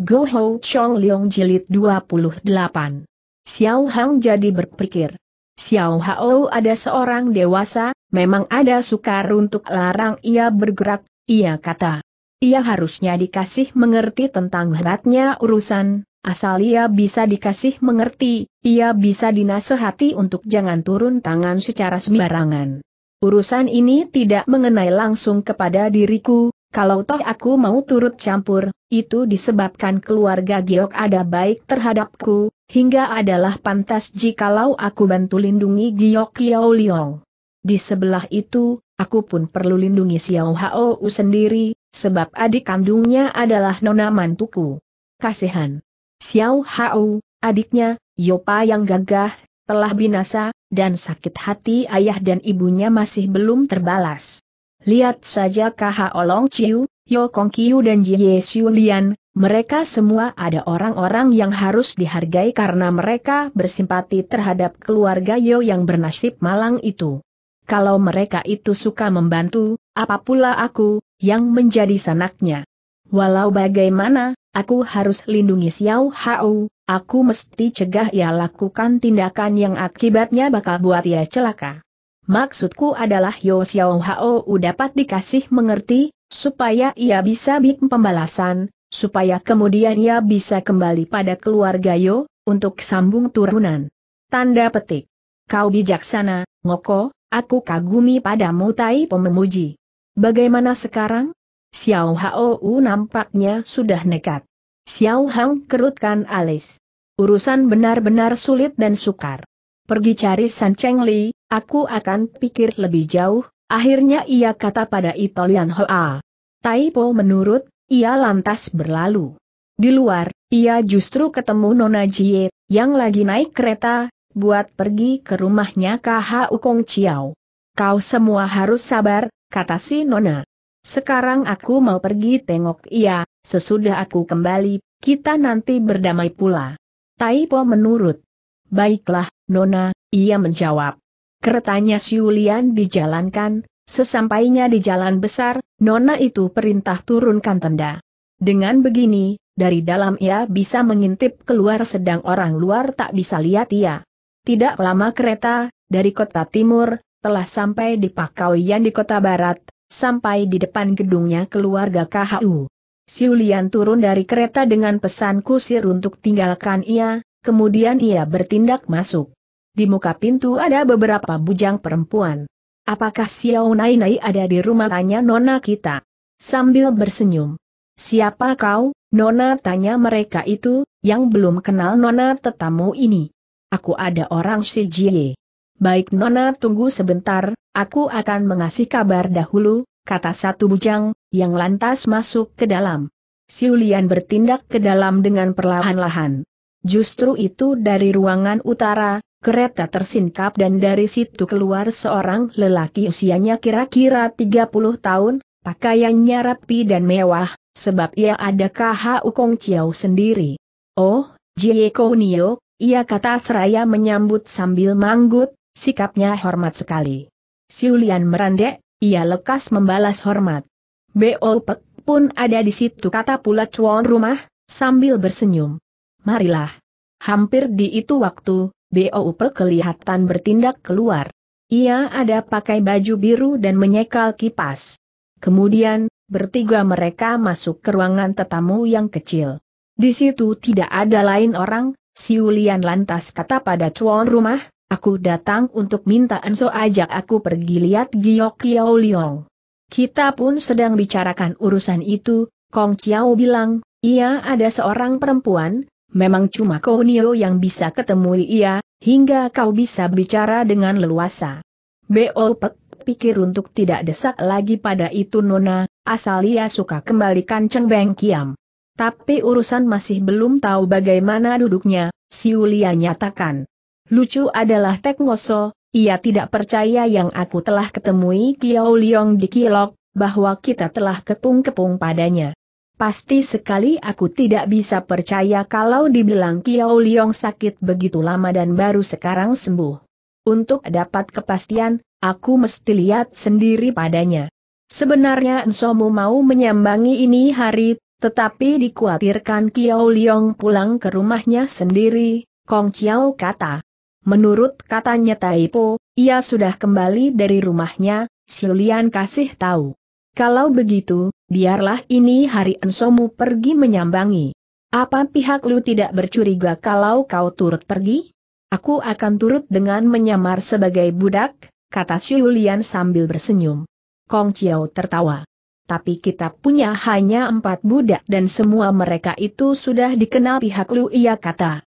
Go Ho Chong Leong Jilid 28. Xiao Hang jadi berpikir. Xiao Hao ada seorang dewasa, memang ada sukar untuk larang ia bergerak, ia kata. Ia harusnya dikasih mengerti tentang hebatnya urusan, asal ia bisa dikasih mengerti, ia bisa dinasehati untuk jangan turun tangan secara sembarangan. Urusan ini tidak mengenai langsung kepada diriku, kalau toh aku mau turut campur, itu disebabkan keluarga Giok ada baik terhadapku, hingga adalah pantas jikalau aku bantu lindungi Giok Kiao Liong. Di sebelah itu, aku pun perlu lindungi Xiao Hao sendiri, sebab adik kandungnya adalah nona mantuku. Kasihan. Xiao Hao, adiknya, Yopa yang gagah, telah binasa, dan sakit hati ayah dan ibunya masih belum terbalas. Lihat saja KH Olong Chiu, Yo Kong Kiu dan Jie Xiu Lian, mereka semua ada orang-orang yang harus dihargai karena mereka bersimpati terhadap keluarga Yo yang bernasib malang itu. Kalau mereka itu suka membantu, apa pula aku, yang menjadi sanaknya. Walau bagaimana, aku harus lindungi Xiao Hao, aku mesti cegah ia lakukan tindakan yang akibatnya bakal buat ia celaka. Maksudku adalah Yo Xiao Hao dapat dikasih mengerti, supaya ia bisa bikin pembalasan, supaya kemudian ia bisa kembali pada keluarga Yo, untuk sambung turunan. Tanda petik. Kau bijaksana, Ngoko, aku kagumi padamu Tai pememuji. Bagaimana sekarang? Xiao Hao nampaknya sudah nekat. Xiao Hang kerutkan alis. Urusan benar-benar sulit dan sukar pergi cari San Cheng Li, aku akan pikir lebih jauh, akhirnya ia kata pada Italian Hoa. Taipo menurut, ia lantas berlalu. Di luar, ia justru ketemu Nona Jie, yang lagi naik kereta, buat pergi ke rumahnya KH Ukong Chiao. Kau semua harus sabar, kata si Nona. Sekarang aku mau pergi tengok ia, sesudah aku kembali, kita nanti berdamai pula. Taipo menurut. Baiklah, Nona, ia menjawab. Keretanya Siulian dijalankan, sesampainya di jalan besar, Nona itu perintah turunkan tenda. Dengan begini, dari dalam ia bisa mengintip keluar sedang orang luar tak bisa lihat ia. Tidak lama kereta, dari kota timur, telah sampai di Pakauian di kota barat, sampai di depan gedungnya keluarga KHU. Siulian turun dari kereta dengan pesan kusir untuk tinggalkan ia, kemudian ia bertindak masuk di muka pintu ada beberapa bujang perempuan. Apakah Xiao Nai Nai ada di rumah tanya Nona kita? Sambil bersenyum. Siapa kau, Nona tanya mereka itu, yang belum kenal Nona tetamu ini. Aku ada orang si Jie. Baik Nona tunggu sebentar, aku akan mengasih kabar dahulu, kata satu bujang, yang lantas masuk ke dalam. Siulian bertindak ke dalam dengan perlahan-lahan. Justru itu dari ruangan utara, Kereta tersingkap dan dari situ keluar seorang lelaki usianya kira-kira 30 tahun, pakaiannya rapi dan mewah, sebab ia ada KHU Kong Chiao sendiri. Oh, Jie Nio, ia kata seraya menyambut sambil manggut, sikapnya hormat sekali. Siulian merandek, ia lekas membalas hormat. Bo Pek pun ada di situ kata pula cuan rumah, sambil bersenyum. Marilah. Hampir di itu waktu, Boupe kelihatan bertindak keluar. Ia ada pakai baju biru dan menyekal kipas. Kemudian, bertiga mereka masuk ke ruangan tetamu yang kecil. Di situ tidak ada lain orang, Siulian lantas kata pada tuan rumah, aku datang untuk minta Enso ajak aku pergi lihat Giok Kiao Liong. Kita pun sedang bicarakan urusan itu, Kong Chiao bilang, ia ada seorang perempuan, Memang cuma Nio yang bisa ketemui ia, hingga kau bisa bicara dengan leluasa. Bo Pek pikir untuk tidak desak lagi pada itu Nona, asal ia suka kembalikan Cheng Beng Kiam. Tapi urusan masih belum tahu bagaimana duduknya, Ulia nyatakan. Lucu adalah Tek Ngoso, ia tidak percaya yang aku telah ketemui Kiao Liong di Kilok, bahwa kita telah kepung-kepung padanya. Pasti sekali aku tidak bisa percaya kalau dibilang Kiao Liong sakit begitu lama dan baru sekarang sembuh. Untuk dapat kepastian, aku mesti lihat sendiri padanya. Sebenarnya Ensomu mau menyambangi ini hari, tetapi dikhawatirkan Kiao Liong pulang ke rumahnya sendiri, Kong Chiao kata. Menurut katanya Taipo, ia sudah kembali dari rumahnya, Siulian kasih tahu. Kalau begitu, biarlah ini hari ensomu pergi menyambangi. Apa pihak lu tidak bercuriga kalau kau turut pergi? Aku akan turut dengan menyamar sebagai budak, kata Siulian sambil bersenyum. Kong Chiao tertawa. Tapi kita punya hanya empat budak dan semua mereka itu sudah dikenal pihak Lu ia kata.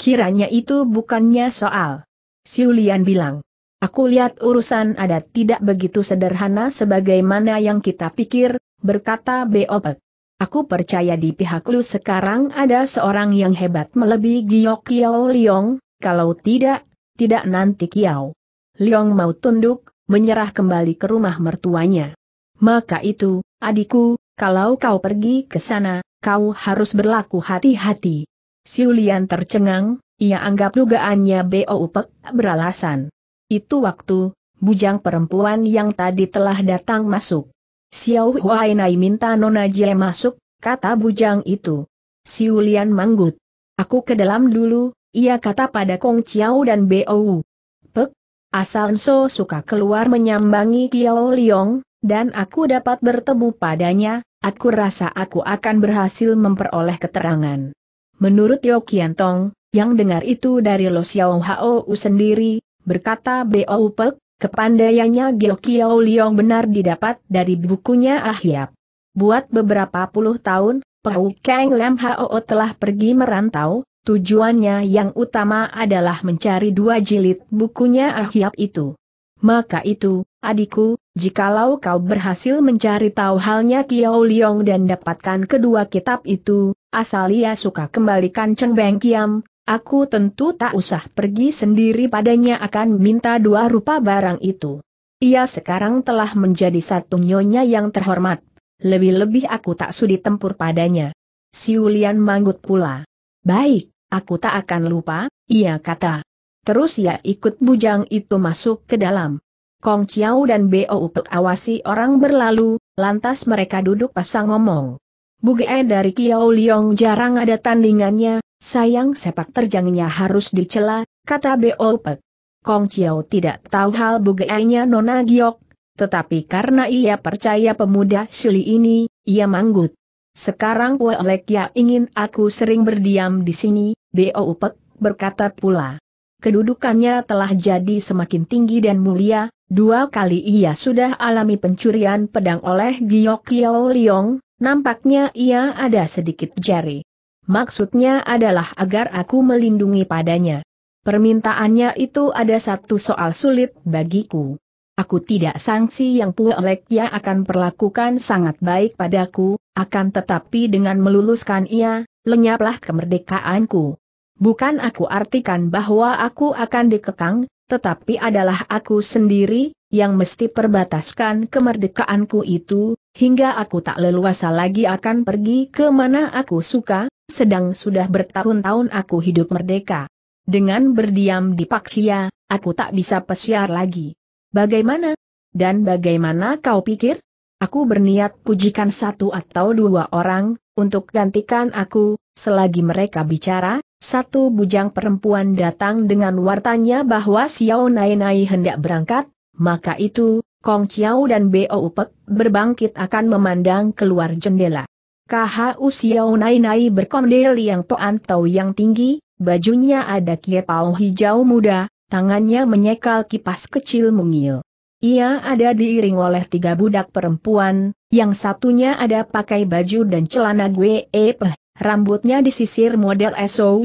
Kiranya itu bukannya soal. Siulian bilang. Aku lihat urusan adat tidak begitu sederhana sebagaimana yang kita pikir, berkata Beopek. Aku percaya di pihak lu sekarang ada seorang yang hebat melebihi Giok Kiao Liong, kalau tidak, tidak nanti Kiao. Liong mau tunduk, menyerah kembali ke rumah mertuanya. Maka itu, adikku, kalau kau pergi ke sana, kau harus berlaku hati-hati. Siulian tercengang, ia anggap dugaannya Bo Upek beralasan. Itu waktu, bujang perempuan yang tadi telah datang masuk. Xiao Huainai minta Nona Jie masuk, kata bujang itu. Siulian manggut. Aku ke dalam dulu, ia kata pada Kong Chiao dan Bou. Pek, asal So suka keluar menyambangi Kiao Liong, dan aku dapat bertemu padanya, aku rasa aku akan berhasil memperoleh keterangan. Menurut Tio Kiantong, yang dengar itu dari Lo Xiao Hao sendiri, berkata Pek, kepandaiannya Gil Kiao Liong benar didapat dari bukunya Ahyap. Buat beberapa puluh tahun, Pau Kang Lam Hao telah pergi merantau, tujuannya yang utama adalah mencari dua jilid bukunya Ahyap itu. Maka itu, adikku, jikalau kau berhasil mencari tahu halnya Kiao Liong dan dapatkan kedua kitab itu, asal ia suka kembalikan Cheng Beng Kiam, Aku tentu tak usah pergi sendiri padanya akan minta dua rupa barang itu. Ia sekarang telah menjadi satu nyonya yang terhormat. Lebih-lebih aku tak sudi tempur padanya. Siulian manggut pula. Baik, aku tak akan lupa, ia kata. Terus ia ikut bujang itu masuk ke dalam. Kong Chiao dan Bo Upek awasi orang berlalu, lantas mereka duduk pasang ngomong. Buge dari Kiao Liong jarang ada tandingannya, Sayang sepak terjangnya harus dicela, kata Beopek. Kong Chiao tidak tahu hal bugainya Nona Giok, tetapi karena ia percaya pemuda Sili ini, ia manggut. Sekarang Wolek ya ingin aku sering berdiam di sini, Beopek berkata pula. Kedudukannya telah jadi semakin tinggi dan mulia, dua kali ia sudah alami pencurian pedang oleh Giok Kiao Liong, nampaknya ia ada sedikit jari. Maksudnya adalah agar aku melindungi padanya. Permintaannya itu ada satu soal sulit bagiku. Aku tidak sangsi yang Puelek ya akan perlakukan sangat baik padaku, akan tetapi dengan meluluskan ia, lenyaplah kemerdekaanku. Bukan aku artikan bahwa aku akan dikekang, tetapi adalah aku sendiri, yang mesti perbataskan kemerdekaanku itu, hingga aku tak leluasa lagi akan pergi ke mana aku suka, sedang sudah bertahun-tahun aku hidup merdeka. Dengan berdiam di Paksia, aku tak bisa pesiar lagi. Bagaimana? Dan bagaimana kau pikir? Aku berniat pujikan satu atau dua orang, untuk gantikan aku, selagi mereka bicara, satu bujang perempuan datang dengan wartanya bahwa Xiao Nai Nai hendak berangkat, maka itu, Kong Chiao dan Bo Upek berbangkit akan memandang keluar jendela. KHU Xiao Nai Nai berkondel yang toan tau yang tinggi, bajunya ada kiepau hijau muda, tangannya menyekal kipas kecil mungil. Ia ada diiring oleh tiga budak perempuan, yang satunya ada pakai baju dan celana gue epeh, rambutnya disisir model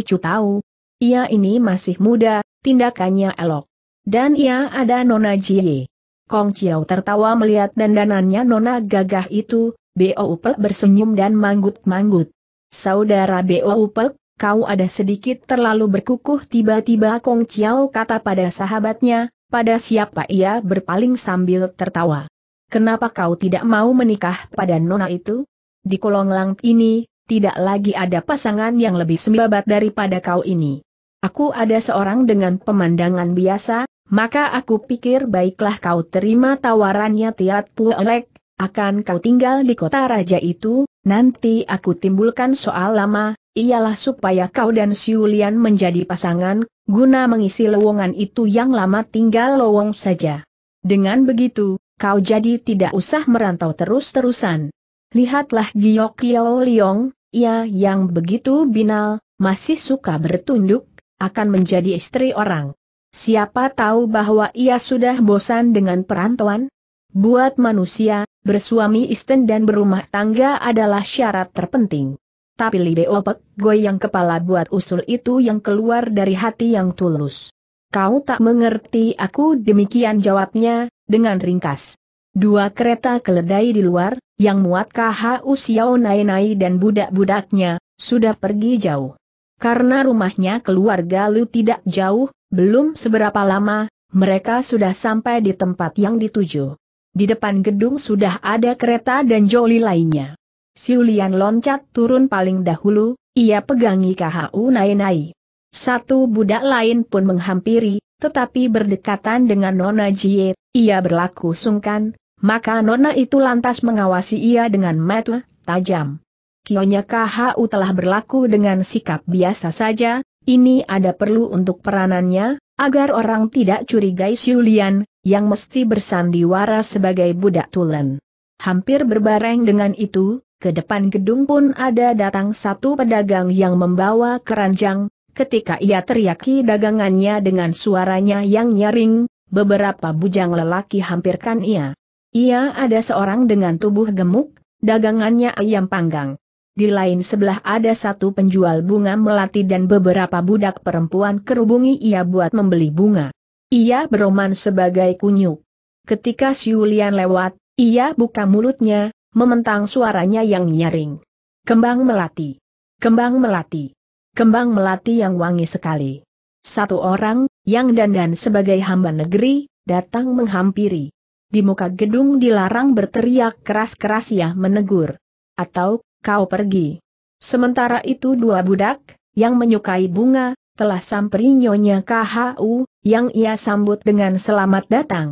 Chu Tau. Ia ini masih muda, tindakannya elok. Dan ia ada Nona Jie. Kong Chiao tertawa melihat dandanannya Nona gagah itu, Upek bersenyum dan manggut-manggut. Saudara Upek, kau ada sedikit terlalu berkukuh tiba-tiba Kong Chiao kata pada sahabatnya, pada siapa ia berpaling sambil tertawa. Kenapa kau tidak mau menikah pada nona itu? Di kolong langit ini, tidak lagi ada pasangan yang lebih sembabat daripada kau ini. Aku ada seorang dengan pemandangan biasa, maka aku pikir baiklah kau terima tawarannya Tiat Puolek akan kau tinggal di kota raja itu, nanti aku timbulkan soal lama, ialah supaya kau dan Siulian menjadi pasangan, guna mengisi lowongan itu yang lama tinggal lowong saja. Dengan begitu, kau jadi tidak usah merantau terus-terusan. Lihatlah Giok Kio Liong, ia yang begitu binal, masih suka bertunduk, akan menjadi istri orang. Siapa tahu bahwa ia sudah bosan dengan perantauan? Buat manusia, bersuami isten dan berumah tangga adalah syarat terpenting. Tapi Li Beopek, goyang kepala buat usul itu yang keluar dari hati yang tulus. Kau tak mengerti aku demikian jawabnya, dengan ringkas. Dua kereta keledai di luar, yang muat KHU Xiao Nai-Nai dan budak-budaknya, sudah pergi jauh. Karena rumahnya keluarga Lu tidak jauh, belum seberapa lama, mereka sudah sampai di tempat yang dituju. Di depan gedung sudah ada kereta dan joli lainnya. Siulian loncat turun paling dahulu, ia pegangi KHU Nainai. Satu budak lain pun menghampiri, tetapi berdekatan dengan Nona Jie, ia berlaku sungkan, maka Nona itu lantas mengawasi ia dengan mata tajam. Kionya KHU telah berlaku dengan sikap biasa saja, ini ada perlu untuk peranannya, agar orang tidak curigai Siulian, yang mesti bersandiwara sebagai budak tulen. Hampir berbareng dengan itu, ke depan gedung pun ada datang satu pedagang yang membawa keranjang, ketika ia teriaki dagangannya dengan suaranya yang nyaring, beberapa bujang lelaki hampirkan ia. Ia ada seorang dengan tubuh gemuk, dagangannya ayam panggang. Di lain sebelah ada satu penjual bunga melati dan beberapa budak perempuan kerubungi ia buat membeli bunga. Ia beroman sebagai kunyuk. Ketika Siulian lewat, ia buka mulutnya, mementang suaranya yang nyaring. Kembang melati. Kembang melati. Kembang melati yang wangi sekali. Satu orang, yang dandan sebagai hamba negeri, datang menghampiri. Di muka gedung dilarang berteriak keras-keras ya menegur. Atau, kau pergi. Sementara itu dua budak, yang menyukai bunga, telah samperi Nyonya KHU, yang ia sambut dengan selamat datang.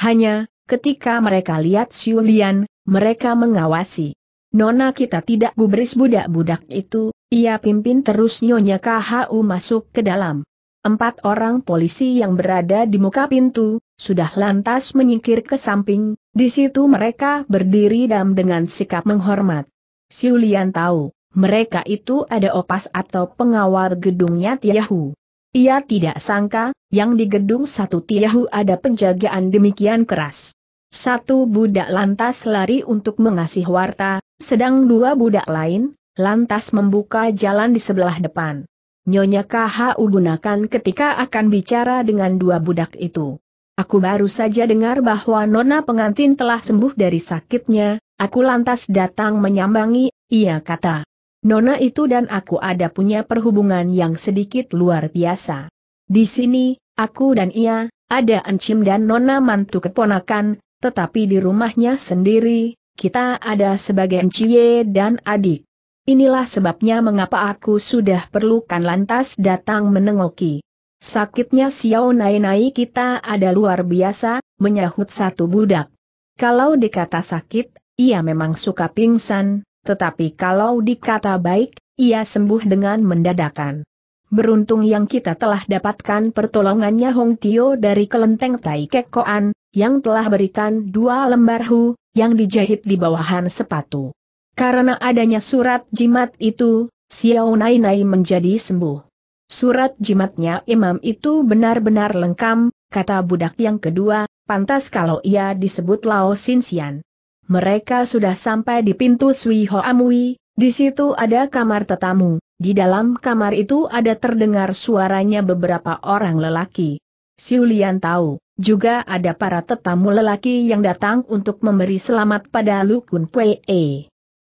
Hanya, ketika mereka lihat Siulian, mereka mengawasi. Nona kita tidak gubris budak-budak itu, ia pimpin terus Nyonya KHU masuk ke dalam. Empat orang polisi yang berada di muka pintu, sudah lantas menyingkir ke samping, di situ mereka berdiri dan dengan sikap menghormat. Siulian tahu, mereka itu ada opas atau pengawal gedungnya Tiahu. Ia tidak sangka, yang di gedung satu Tiahu ada penjagaan demikian keras. Satu budak lantas lari untuk mengasih warta, sedang dua budak lain, lantas membuka jalan di sebelah depan. Nyonya KHU gunakan ketika akan bicara dengan dua budak itu. Aku baru saja dengar bahwa nona pengantin telah sembuh dari sakitnya, aku lantas datang menyambangi, ia kata. Nona itu dan aku ada punya perhubungan yang sedikit luar biasa. Di sini, aku dan ia, ada Encim dan Nona mantu keponakan, tetapi di rumahnya sendiri, kita ada sebagai Enciye dan adik. Inilah sebabnya mengapa aku sudah perlukan lantas datang menengoki. Sakitnya Xiao Nai-Nai kita ada luar biasa, menyahut satu budak. Kalau dikata sakit, ia memang suka pingsan, tetapi kalau dikata baik, ia sembuh dengan mendadakan. Beruntung yang kita telah dapatkan pertolongannya Hong Tio dari kelenteng Tai Koan, yang telah berikan dua lembar hu, yang dijahit di bawahan sepatu. Karena adanya surat jimat itu, Xiao Nai Nai menjadi sembuh. Surat jimatnya imam itu benar-benar lengkap, kata budak yang kedua, pantas kalau ia disebut Lao Xian. Mereka sudah sampai di pintu Sui Ho Amui, di situ ada kamar tetamu, di dalam kamar itu ada terdengar suaranya beberapa orang lelaki. Siulian tahu, juga ada para tetamu lelaki yang datang untuk memberi selamat pada Lu Kun Pue.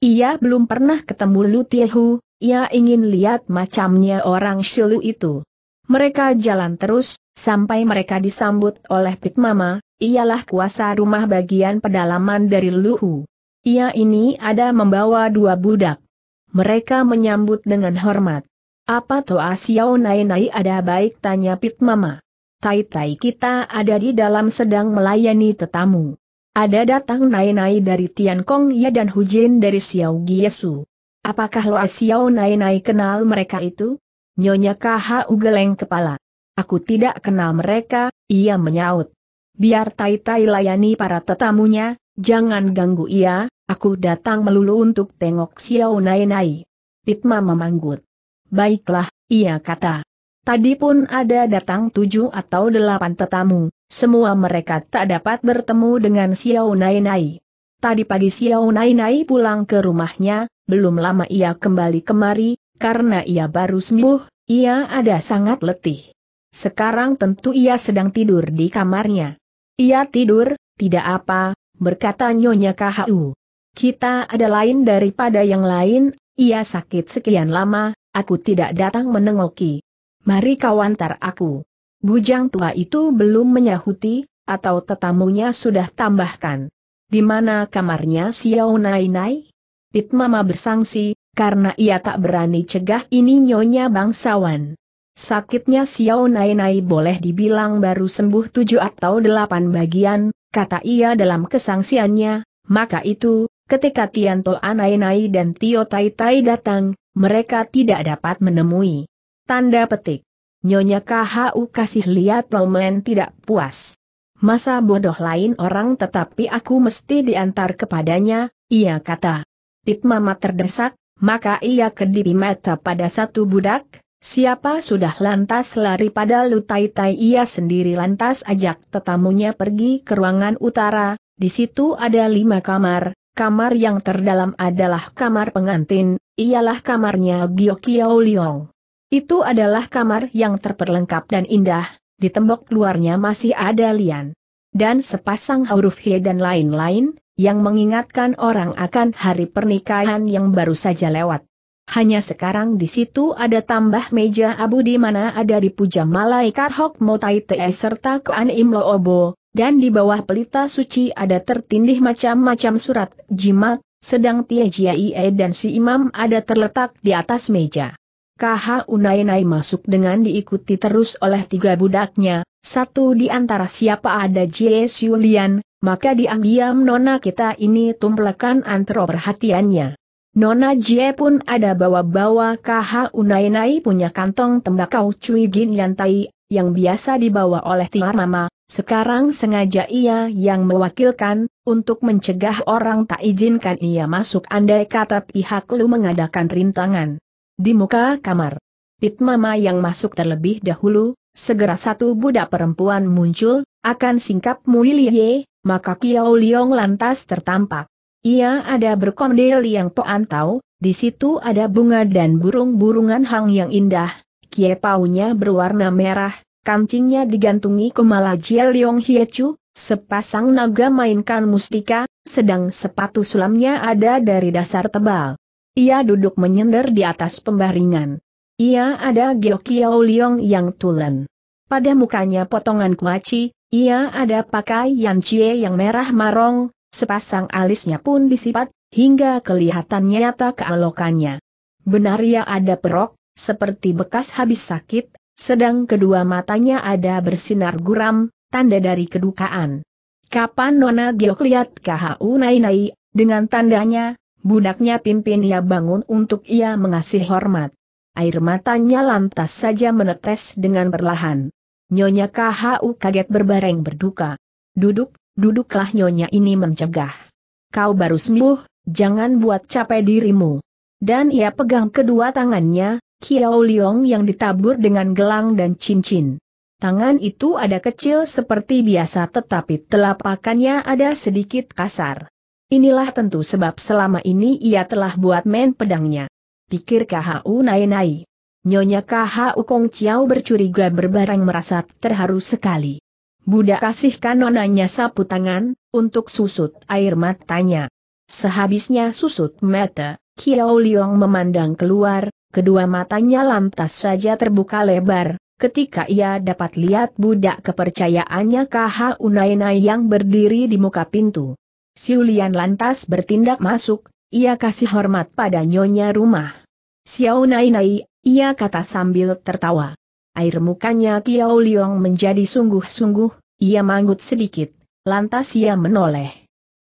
Ia belum pernah ketemu Lu Tiehu, ia ingin lihat macamnya orang Shilu itu. Mereka jalan terus, sampai mereka disambut oleh Pit Mama, ialah kuasa rumah bagian pedalaman dari Luhu. Ia ini ada membawa dua budak. Mereka menyambut dengan hormat. Apa Toa ah, Xiao Nai Nai ada baik tanya Pit Mama. Tai Tai kita ada di dalam sedang melayani tetamu. Ada datang Nai Nai dari Tian Kong Ya dan Hujin dari Xiao Giesu. Apakah Loa ah, Xiao Nai Nai kenal mereka itu? Nyonya KHU geleng kepala. Aku tidak kenal mereka, ia menyaut. Biar Tai-Tai layani para tetamunya, jangan ganggu ia, aku datang melulu untuk tengok Xiao Nai-Nai. Pitma memanggut. Baiklah, ia kata. Tadi pun ada datang tujuh atau delapan tetamu, semua mereka tak dapat bertemu dengan Xiao Nai-Nai. Tadi pagi Xiao Nai-Nai pulang ke rumahnya, belum lama ia kembali kemari, karena ia baru sembuh, ia ada sangat letih. Sekarang tentu ia sedang tidur di kamarnya. Ia tidur, tidak apa, berkata Nyonya KHU. Kita ada lain daripada yang lain, ia sakit sekian lama, aku tidak datang menengoki. Mari kawantar tar aku. Bujang tua itu belum menyahuti, atau tetamunya sudah tambahkan. Di mana kamarnya Xiao Nai Nai? Pit Mama bersangsi, karena ia tak berani cegah ini nyonya bangsawan. Sakitnya Xiao Nai Nai boleh dibilang baru sembuh tujuh atau delapan bagian, kata ia dalam kesangsiannya, maka itu, ketika Tianto Anai Nai dan Tio Tai Tai datang, mereka tidak dapat menemui. Tanda petik. Nyonya KHU kasih lihat Roman tidak puas. Masa bodoh lain orang tetapi aku mesti diantar kepadanya, ia kata. Pit Mama terdesak, maka ia kedipi mata pada satu budak, siapa sudah lantas lari pada lutai tai ia sendiri lantas ajak tetamunya pergi ke ruangan utara, di situ ada lima kamar, kamar yang terdalam adalah kamar pengantin, ialah kamarnya Kiao Liong. Itu adalah kamar yang terperlengkap dan indah, di tembok luarnya masih ada lian. Dan sepasang huruf he dan lain-lain, yang mengingatkan orang akan hari pernikahan yang baru saja lewat. Hanya sekarang di situ ada tambah meja abu di mana ada dipuja malaikat Hok Motai Te serta Im Lo Obo, dan di bawah pelita suci ada tertindih macam-macam surat jimat, sedang Tie Jiaie dan si imam ada terletak di atas meja. KH Unainai masuk dengan diikuti terus oleh tiga budaknya, satu di antara siapa ada Jie Lian, maka diam-diam nona kita ini tumplekan antro perhatiannya. Nona Jie pun ada bawa-bawa KH Unainai punya kantong tembakau Cui Gin Yantai, yang biasa dibawa oleh Tiar Mama, sekarang sengaja ia yang mewakilkan, untuk mencegah orang tak izinkan ia masuk andai kata pihak lu mengadakan rintangan. Di muka kamar, Pit Mama yang masuk terlebih dahulu, segera satu budak perempuan muncul, akan singkap Ye maka Kiao Liong lantas tertampak. Ia ada berkondel yang poantau, di situ ada bunga dan burung-burungan hang yang indah, paunya berwarna merah, kancingnya digantungi kemala Jia Liong Hiechu, sepasang naga mainkan mustika, sedang sepatu sulamnya ada dari dasar tebal. Ia duduk menyender di atas pembaringan. Ia ada Gio Kiao Liong yang tulen. Pada mukanya potongan kuaci, ia ada pakaian cie yang merah marong, sepasang alisnya pun disipat, hingga kelihatannya nyata kealokannya. Benar ia ya, ada perok, seperti bekas habis sakit, sedang kedua matanya ada bersinar guram, tanda dari kedukaan. Kapan Nona Giok lihat KHU Nai-Nai, dengan tandanya, budaknya pimpin ia bangun untuk ia mengasih hormat. Air matanya lantas saja menetes dengan perlahan. Nyonya KHU kaget berbareng berduka. Duduk, duduklah nyonya ini mencegah. Kau baru sembuh, jangan buat capek dirimu. Dan ia pegang kedua tangannya, Kiao Liong yang ditabur dengan gelang dan cincin. Tangan itu ada kecil seperti biasa tetapi telapakannya ada sedikit kasar. Inilah tentu sebab selama ini ia telah buat main pedangnya. Pikir KHU Nai Nai. Nyonya KHU Ukong Chiao bercuriga berbarang merasa terharu sekali. Budak kasihkan nonanya sapu tangan, untuk susut air matanya. Sehabisnya susut mata, Kiao Liong memandang keluar, kedua matanya lantas saja terbuka lebar, ketika ia dapat lihat budak kepercayaannya KH Unaina yang berdiri di muka pintu. Siulian lantas bertindak masuk, ia kasih hormat pada nyonya rumah. Xiao Nainai ia kata sambil tertawa. Air mukanya Tiao Liong menjadi sungguh-sungguh, ia manggut sedikit, lantas ia menoleh.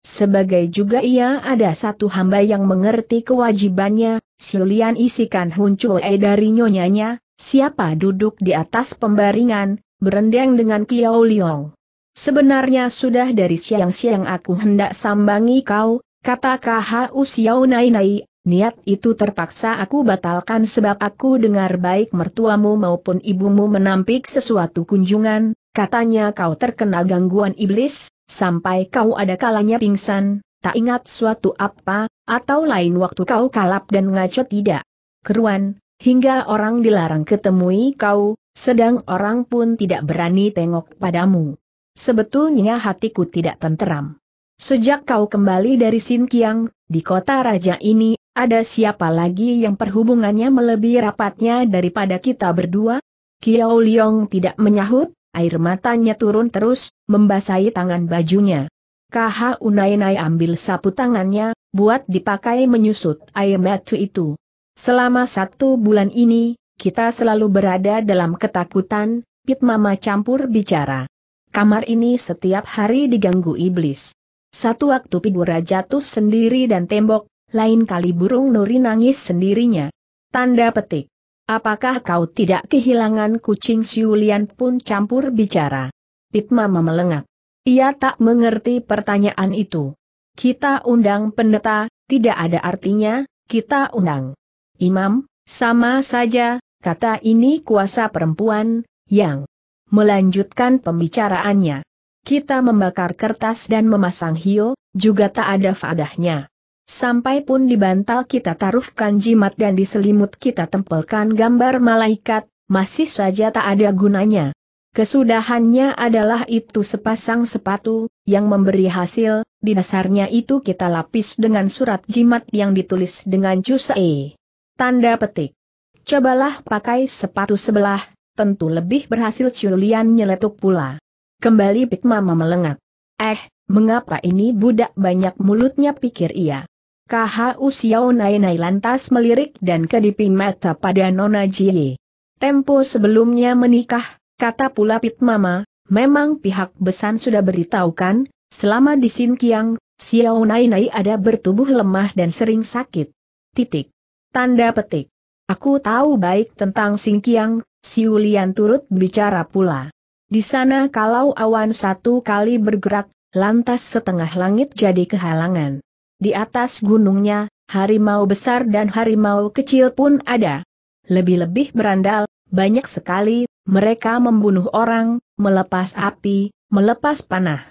Sebagai juga ia ada satu hamba yang mengerti kewajibannya, Siulian isikan huncul e dari nyonyanya, siapa duduk di atas pembaringan, berendeng dengan Kiao Liong. Sebenarnya sudah dari siang-siang aku hendak sambangi kau, kata KHU Xiao Nai Nai niat itu terpaksa aku batalkan sebab aku dengar baik mertuamu maupun ibumu menampik sesuatu kunjungan, katanya kau terkena gangguan iblis, sampai kau ada kalanya pingsan, tak ingat suatu apa, atau lain waktu kau kalap dan ngaco tidak. Keruan, hingga orang dilarang ketemui kau, sedang orang pun tidak berani tengok padamu. Sebetulnya hatiku tidak tenteram. Sejak kau kembali dari Sinkiang, di kota raja ini, ada siapa lagi yang perhubungannya melebihi rapatnya daripada kita berdua? Kiao Liong tidak menyahut, air matanya turun terus, membasahi tangan bajunya. KH Unainai ambil sapu tangannya, buat dipakai menyusut air matu itu. Selama satu bulan ini, kita selalu berada dalam ketakutan, Pit Mama campur bicara. Kamar ini setiap hari diganggu iblis. Satu waktu Pidura jatuh sendiri dan tembok, lain kali burung nuri nangis sendirinya. Tanda petik. Apakah kau tidak kehilangan kucing siulian pun campur bicara? Pitma memelengak. Ia tak mengerti pertanyaan itu. Kita undang pendeta, tidak ada artinya, kita undang. Imam, sama saja, kata ini kuasa perempuan, yang melanjutkan pembicaraannya. Kita membakar kertas dan memasang hio, juga tak ada fadahnya. Sampai pun di bantal kita taruhkan jimat dan di selimut kita tempelkan gambar malaikat, masih saja tak ada gunanya. Kesudahannya adalah itu sepasang sepatu, yang memberi hasil, di dasarnya itu kita lapis dengan surat jimat yang ditulis dengan cusai. E. Tanda petik. Cobalah pakai sepatu sebelah, tentu lebih berhasil culian nyeletuk pula. Kembali Mama melengak. Eh, mengapa ini budak banyak mulutnya pikir ia. KHU Xiao Nai Nai lantas melirik dan kedipin mata pada Nona Jie. Tempo sebelumnya menikah, kata pula Pit Mama, memang pihak besan sudah beritahukan, selama di Singkiang, Xiao Nai Nai ada bertubuh lemah dan sering sakit. Titik. Tanda petik. Aku tahu baik tentang Singkiang, Siulian turut bicara pula. Di sana kalau awan satu kali bergerak, lantas setengah langit jadi kehalangan. Di atas gunungnya, harimau besar dan harimau kecil pun ada. Lebih-lebih berandal, banyak sekali, mereka membunuh orang, melepas api, melepas panah.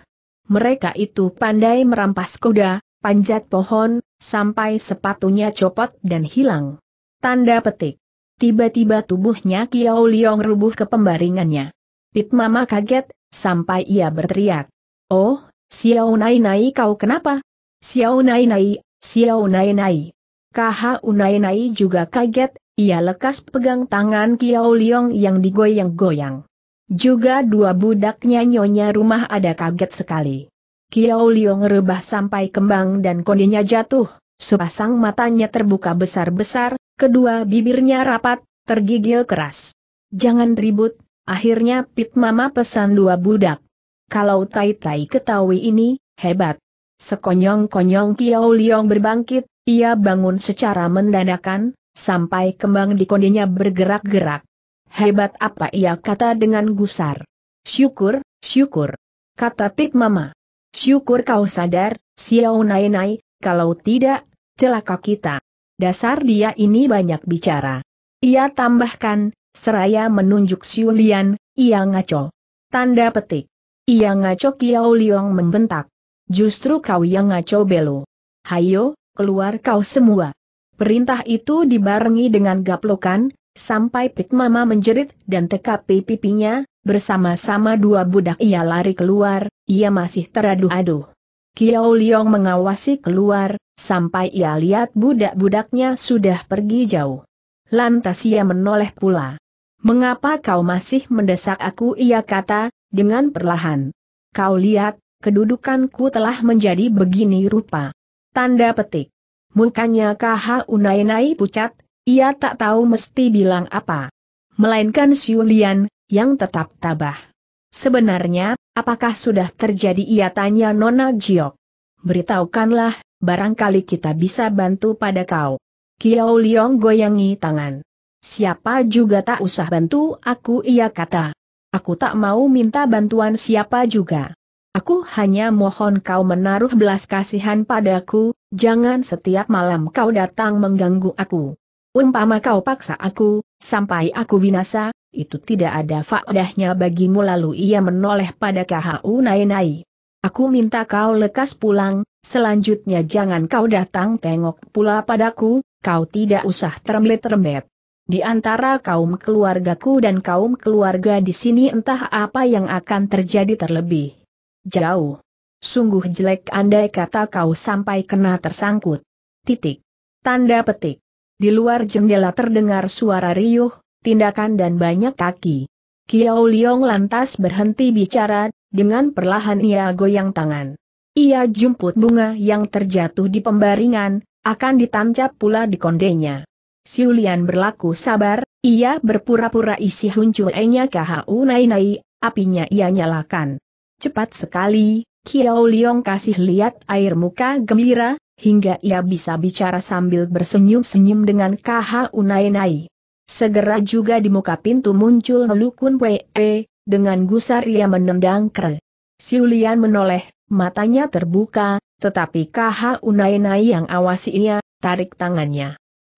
Mereka itu pandai merampas kuda, panjat pohon, sampai sepatunya copot dan hilang. Tanda petik. Tiba-tiba tubuhnya Kiau Liong rubuh ke pembaringannya. Pit Mama kaget, sampai ia berteriak. Oh, Xiao Nai Nai kau kenapa? Xiao Nai Nai, Xiao Nai Nai. Kaha Unai Nai juga kaget, ia lekas pegang tangan Kiao Liong yang digoyang-goyang. Juga dua budaknya nyonya rumah ada kaget sekali. Kiao Liong rebah sampai kembang dan kondinya jatuh, sepasang matanya terbuka besar-besar, kedua bibirnya rapat, tergigil keras. Jangan ribut, Akhirnya Pit Mama pesan dua budak. Kalau Tai Tai ketahui ini, hebat. Sekonyong-konyong Kiao Liong berbangkit, ia bangun secara mendadakan, sampai kembang di kondinya bergerak-gerak. Hebat apa ia kata dengan gusar. Syukur, syukur. Kata Pit Mama. Syukur kau sadar, Xiao Nai Nai, kalau tidak, celaka kita. Dasar dia ini banyak bicara. Ia tambahkan, Seraya menunjuk Siulian, ia ngaco. Tanda petik. Ia ngaco Kiao Liong membentak. Justru kau yang ngaco belo. Hayo, keluar kau semua. Perintah itu dibarengi dengan gaplokan, sampai Pik Mama menjerit dan tekapi pipinya, bersama-sama dua budak ia lari keluar, ia masih teraduh-aduh. Kiao Liong mengawasi keluar, sampai ia lihat budak-budaknya sudah pergi jauh. Lantas ia menoleh pula. Mengapa kau masih mendesak aku ia kata, dengan perlahan. Kau lihat, kedudukanku telah menjadi begini rupa. Tanda petik. Mukanya KH Unainai pucat, ia tak tahu mesti bilang apa. Melainkan Siulian, yang tetap tabah. Sebenarnya, apakah sudah terjadi ia tanya Nona Jiok. Beritahukanlah, barangkali kita bisa bantu pada kau. Kiao Liong goyangi tangan. Siapa juga tak usah bantu aku ia kata. Aku tak mau minta bantuan siapa juga. Aku hanya mohon kau menaruh belas kasihan padaku, jangan setiap malam kau datang mengganggu aku. Umpama kau paksa aku, sampai aku binasa, itu tidak ada faedahnya bagimu lalu ia menoleh pada KHU Nainai. Aku minta kau lekas pulang, selanjutnya jangan kau datang tengok pula padaku, kau tidak usah terembet-terembet di antara kaum keluargaku dan kaum keluarga di sini entah apa yang akan terjadi terlebih jauh. Sungguh jelek andai kata kau sampai kena tersangkut. Titik. Tanda petik. Di luar jendela terdengar suara riuh, tindakan dan banyak kaki. Kiao Liong lantas berhenti bicara, dengan perlahan ia goyang tangan. Ia jumput bunga yang terjatuh di pembaringan, akan ditancap pula di kondenya. Siulian berlaku sabar, ia berpura-pura isi huncuenya KHU nai-nai, apinya ia nyalakan. Cepat sekali, Kiao Liong kasih lihat air muka gembira, hingga ia bisa bicara sambil bersenyum-senyum dengan kaha nai-nai. Segera juga di muka pintu muncul Lukun Wee, dengan gusar ia menendang kre. Siulian menoleh, matanya terbuka, tetapi kaha nai-nai yang awasi ia, tarik tangannya.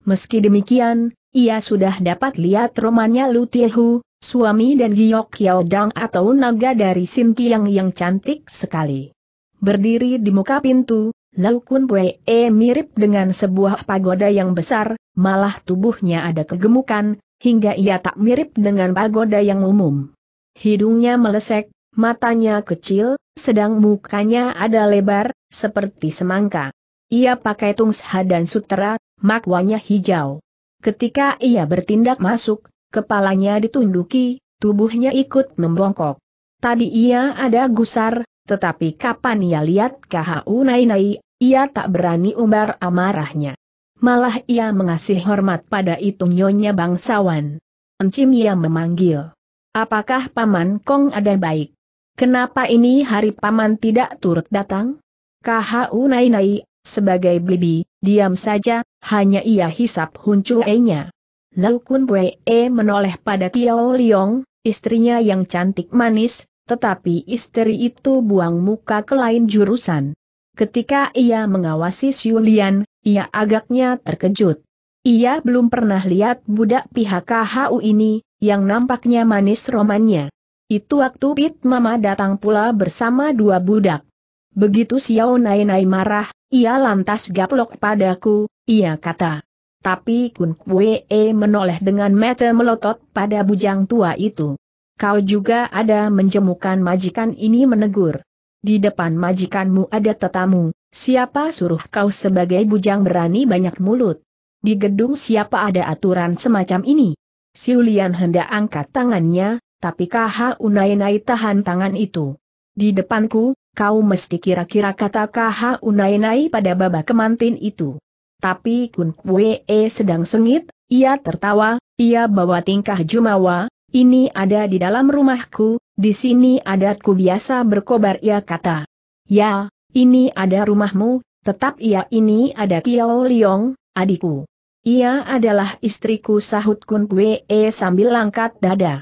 Meski demikian, ia sudah dapat lihat romannya Lu Tiehu, suami dan Giyok Dang atau naga dari Sim Tiang yang cantik sekali. Berdiri di muka pintu, Lau Kun Pue e mirip dengan sebuah pagoda yang besar, malah tubuhnya ada kegemukan, hingga ia tak mirip dengan pagoda yang umum. Hidungnya melesek, matanya kecil, sedang mukanya ada lebar, seperti semangka. Ia pakai tungsha dan sutera, makwanya hijau. Ketika ia bertindak masuk, kepalanya ditunduki, tubuhnya ikut membongkok. Tadi ia ada gusar, tetapi kapan ia lihat KHU Nainai, ia tak berani umbar amarahnya. Malah ia mengasih hormat pada itu nyonya bangsawan. Encim ia memanggil. Apakah Paman Kong ada baik? Kenapa ini hari Paman tidak turut datang? KHU Nainai sebagai bibi, diam saja, hanya ia hisap Chue-nya. Lau Kun Bwe e menoleh pada Tiao Liong, istrinya yang cantik manis, tetapi istri itu buang muka ke lain jurusan. Ketika ia mengawasi lian, ia agaknya terkejut. Ia belum pernah lihat budak pihak KHU ini, yang nampaknya manis romannya. Itu waktu Pit Mama datang pula bersama dua budak. Begitu Xiao Nai Nai marah, ia lantas gaplok padaku, ia kata. Tapi Kun Wee menoleh dengan mata melotot pada bujang tua itu. Kau juga ada menjemukan majikan ini menegur. Di depan majikanmu ada tetamu, siapa suruh kau sebagai bujang berani banyak mulut? Di gedung siapa ada aturan semacam ini? Siulian hendak angkat tangannya, tapi Kaha Unai Nai tahan tangan itu. Di depanku, kau mesti kira-kira kata unai Unainai pada babak kemantin itu. Tapi Kun Kwee sedang sengit, ia tertawa, ia bawa tingkah jumawa, ini ada di dalam rumahku, di sini adatku biasa berkobar ia kata. Ya, ini ada rumahmu, tetap ia ya ini ada Kiao Liong, adikku. Ia adalah istriku sahut Kun Kwee sambil langkat dada.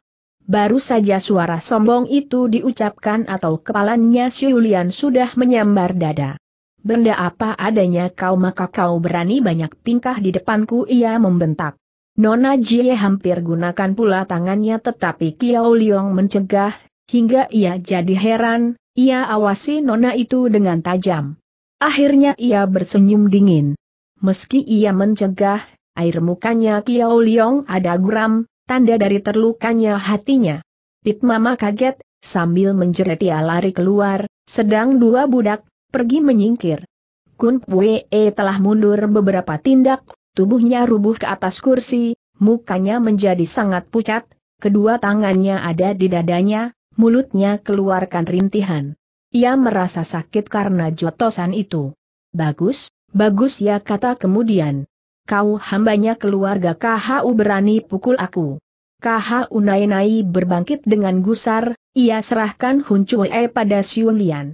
Baru saja suara sombong itu diucapkan atau kepalanya Siulian sudah menyambar dada. Benda apa adanya kau maka kau berani banyak tingkah di depanku ia membentak. Nona Jie hampir gunakan pula tangannya tetapi Kiao Liong mencegah, hingga ia jadi heran, ia awasi Nona itu dengan tajam. Akhirnya ia bersenyum dingin. Meski ia mencegah, air mukanya Kiao Liong ada guram, tanda dari terlukanya hatinya. Pit Mama kaget, sambil menjerit ia lari keluar, sedang dua budak, pergi menyingkir. Kun Pue e telah mundur beberapa tindak, tubuhnya rubuh ke atas kursi, mukanya menjadi sangat pucat, kedua tangannya ada di dadanya, mulutnya keluarkan rintihan. Ia merasa sakit karena jotosan itu. Bagus, bagus ya kata kemudian kau hambanya keluarga KHU berani pukul aku. KHU Nainai berbangkit dengan gusar, ia serahkan Hun Chue pada Siulian. Lian.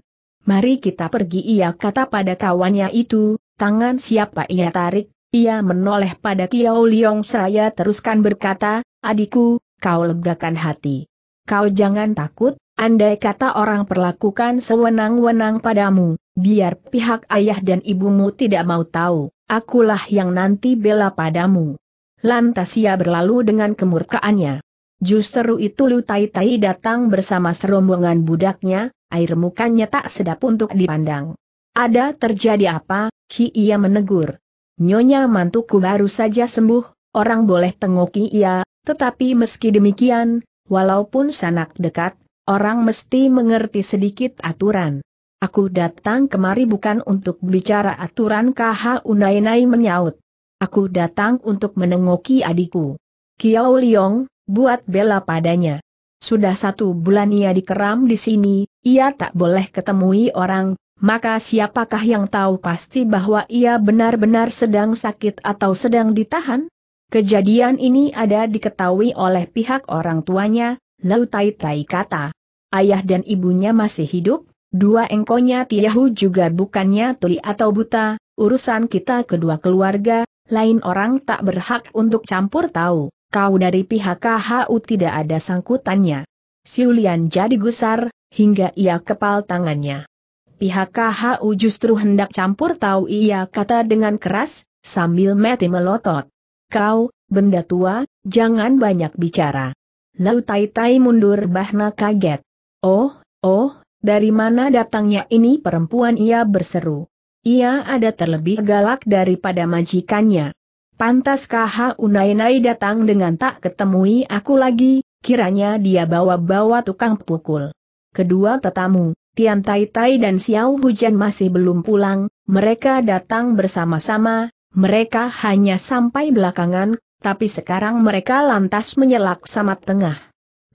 Mari kita pergi ia kata pada kawannya itu, tangan siapa ia tarik, ia menoleh pada Tiao Liong seraya teruskan berkata, adikku, kau legakan hati. Kau jangan takut, andai kata orang perlakukan sewenang-wenang padamu, Biar pihak ayah dan ibumu tidak mau tahu, akulah yang nanti bela padamu. Lantas ia berlalu dengan kemurkaannya. Justru itu Lutai Tai datang bersama serombongan budaknya, air mukanya tak sedap untuk dipandang. Ada terjadi apa? Ki ia menegur. Nyonya mantuku baru saja sembuh, orang boleh tengoki ia, tetapi meski demikian, walaupun sanak dekat, orang mesti mengerti sedikit aturan. Aku datang kemari bukan untuk bicara aturan KH Unainai menyaut. Aku datang untuk menengoki adikku. Kiao Liong, buat bela padanya. Sudah satu bulan ia dikeram di sini, ia tak boleh ketemui orang, maka siapakah yang tahu pasti bahwa ia benar-benar sedang sakit atau sedang ditahan? Kejadian ini ada diketahui oleh pihak orang tuanya, Lautai Tai Tai kata. Ayah dan ibunya masih hidup, Dua engkonya Tiahu juga bukannya tuli atau buta, urusan kita kedua keluarga, lain orang tak berhak untuk campur tahu, kau dari pihak KHU tidak ada sangkutannya. Siulian jadi gusar, hingga ia kepal tangannya. Pihak KHU justru hendak campur tahu ia kata dengan keras, sambil mati melotot. Kau, benda tua, jangan banyak bicara. Lalu Tai Tai mundur bahna kaget. Oh, oh, dari mana datangnya ini perempuan ia berseru. Ia ada terlebih galak daripada majikannya. Pantaskah Ha Unainai datang dengan tak ketemui aku lagi, kiranya dia bawa-bawa tukang pukul. Kedua tetamu, Tian Tai Tai dan Xiao Hujan masih belum pulang, mereka datang bersama-sama, mereka hanya sampai belakangan, tapi sekarang mereka lantas menyelak sama tengah.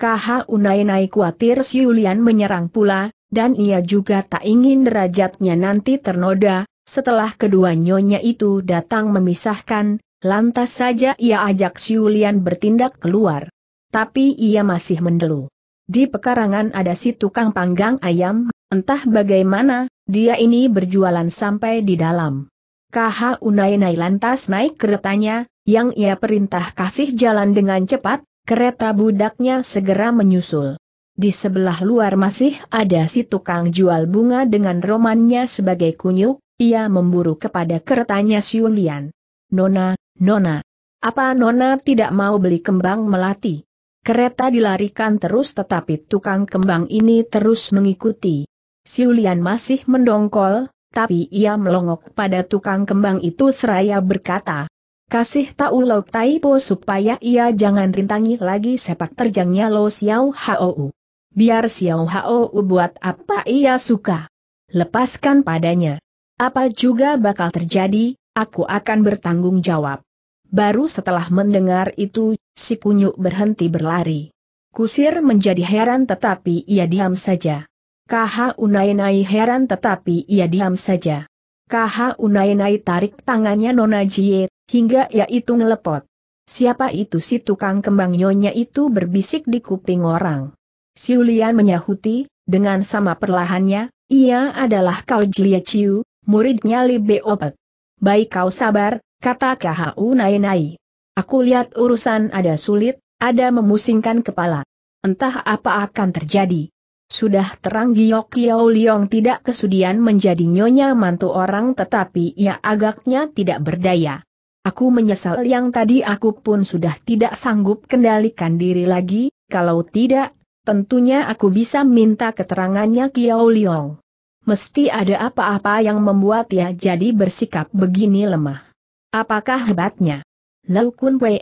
Kah Unainai khawatir Siulian menyerang pula, dan ia juga tak ingin derajatnya nanti ternoda, setelah kedua nyonya itu datang memisahkan, lantas saja ia ajak Siulian bertindak keluar. Tapi ia masih mendelu. Di pekarangan ada si tukang panggang ayam, entah bagaimana, dia ini berjualan sampai di dalam. unai, Unainai lantas naik keretanya, yang ia perintah kasih jalan dengan cepat, kereta budaknya segera menyusul. Di sebelah luar masih ada si tukang jual bunga dengan romannya sebagai kunyuk, ia memburu kepada keretanya Siulian. Nona, Nona. Apa Nona tidak mau beli kembang melati? Kereta dilarikan terus tetapi tukang kembang ini terus mengikuti. Siulian masih mendongkol, tapi ia melongok pada tukang kembang itu seraya berkata, Kasih tahu Lo Taipo supaya ia jangan rintangi lagi sepak terjangnya Lo Xiao Hou biar Xiao Hao buat apa ia suka. Lepaskan padanya. Apa juga bakal terjadi, aku akan bertanggung jawab. Baru setelah mendengar itu, si kunyuk berhenti berlari. Kusir menjadi heran tetapi ia diam saja. Kaha Unainai heran tetapi ia diam saja. Kaha Unainai tarik tangannya Nona Jie, hingga ia itu ngelepot. Siapa itu si tukang kembang nyonya itu berbisik di kuping orang. Siulian menyahuti, dengan sama perlahannya, ia adalah Kau Jie Chiu, muridnya Li Beope. Baik kau sabar, kata KHU Nai Nai. Aku lihat urusan ada sulit, ada memusingkan kepala. Entah apa akan terjadi. Sudah terang Giok Liao Liong tidak kesudian menjadi nyonya mantu orang tetapi ia agaknya tidak berdaya. Aku menyesal yang tadi aku pun sudah tidak sanggup kendalikan diri lagi, kalau tidak Tentunya aku bisa minta keterangannya Kiao Liong. Mesti ada apa-apa yang membuat ia jadi bersikap begini lemah. Apakah hebatnya? Lau Kun Wei,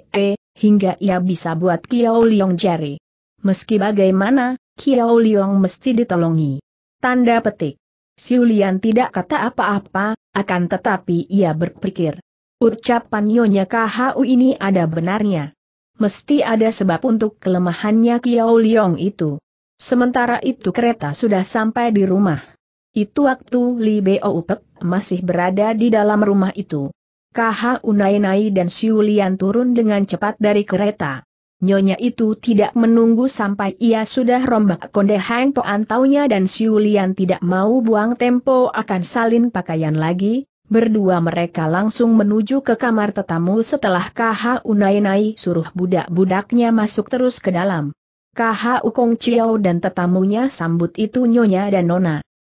hingga ia bisa buat Kiao Liong jari. Meski bagaimana, Kiao Liong mesti ditolongi. Tanda petik. Lian tidak kata apa-apa, akan tetapi ia berpikir. Ucapan Nyonya KHU ini ada benarnya mesti ada sebab untuk kelemahannya Kiao Liong itu. Sementara itu kereta sudah sampai di rumah. Itu waktu Li Beo Upek masih berada di dalam rumah itu. KH Unainai dan Siu Lian turun dengan cepat dari kereta. Nyonya itu tidak menunggu sampai ia sudah rombak konde Hang Toan taunya dan Siu Lian tidak mau buang tempo akan salin pakaian lagi, Berdua mereka langsung menuju ke kamar tetamu setelah KH Unainai suruh budak-budaknya masuk terus ke dalam. KH Ukong Chiao dan tetamunya sambut itu Nyonya dan Nona.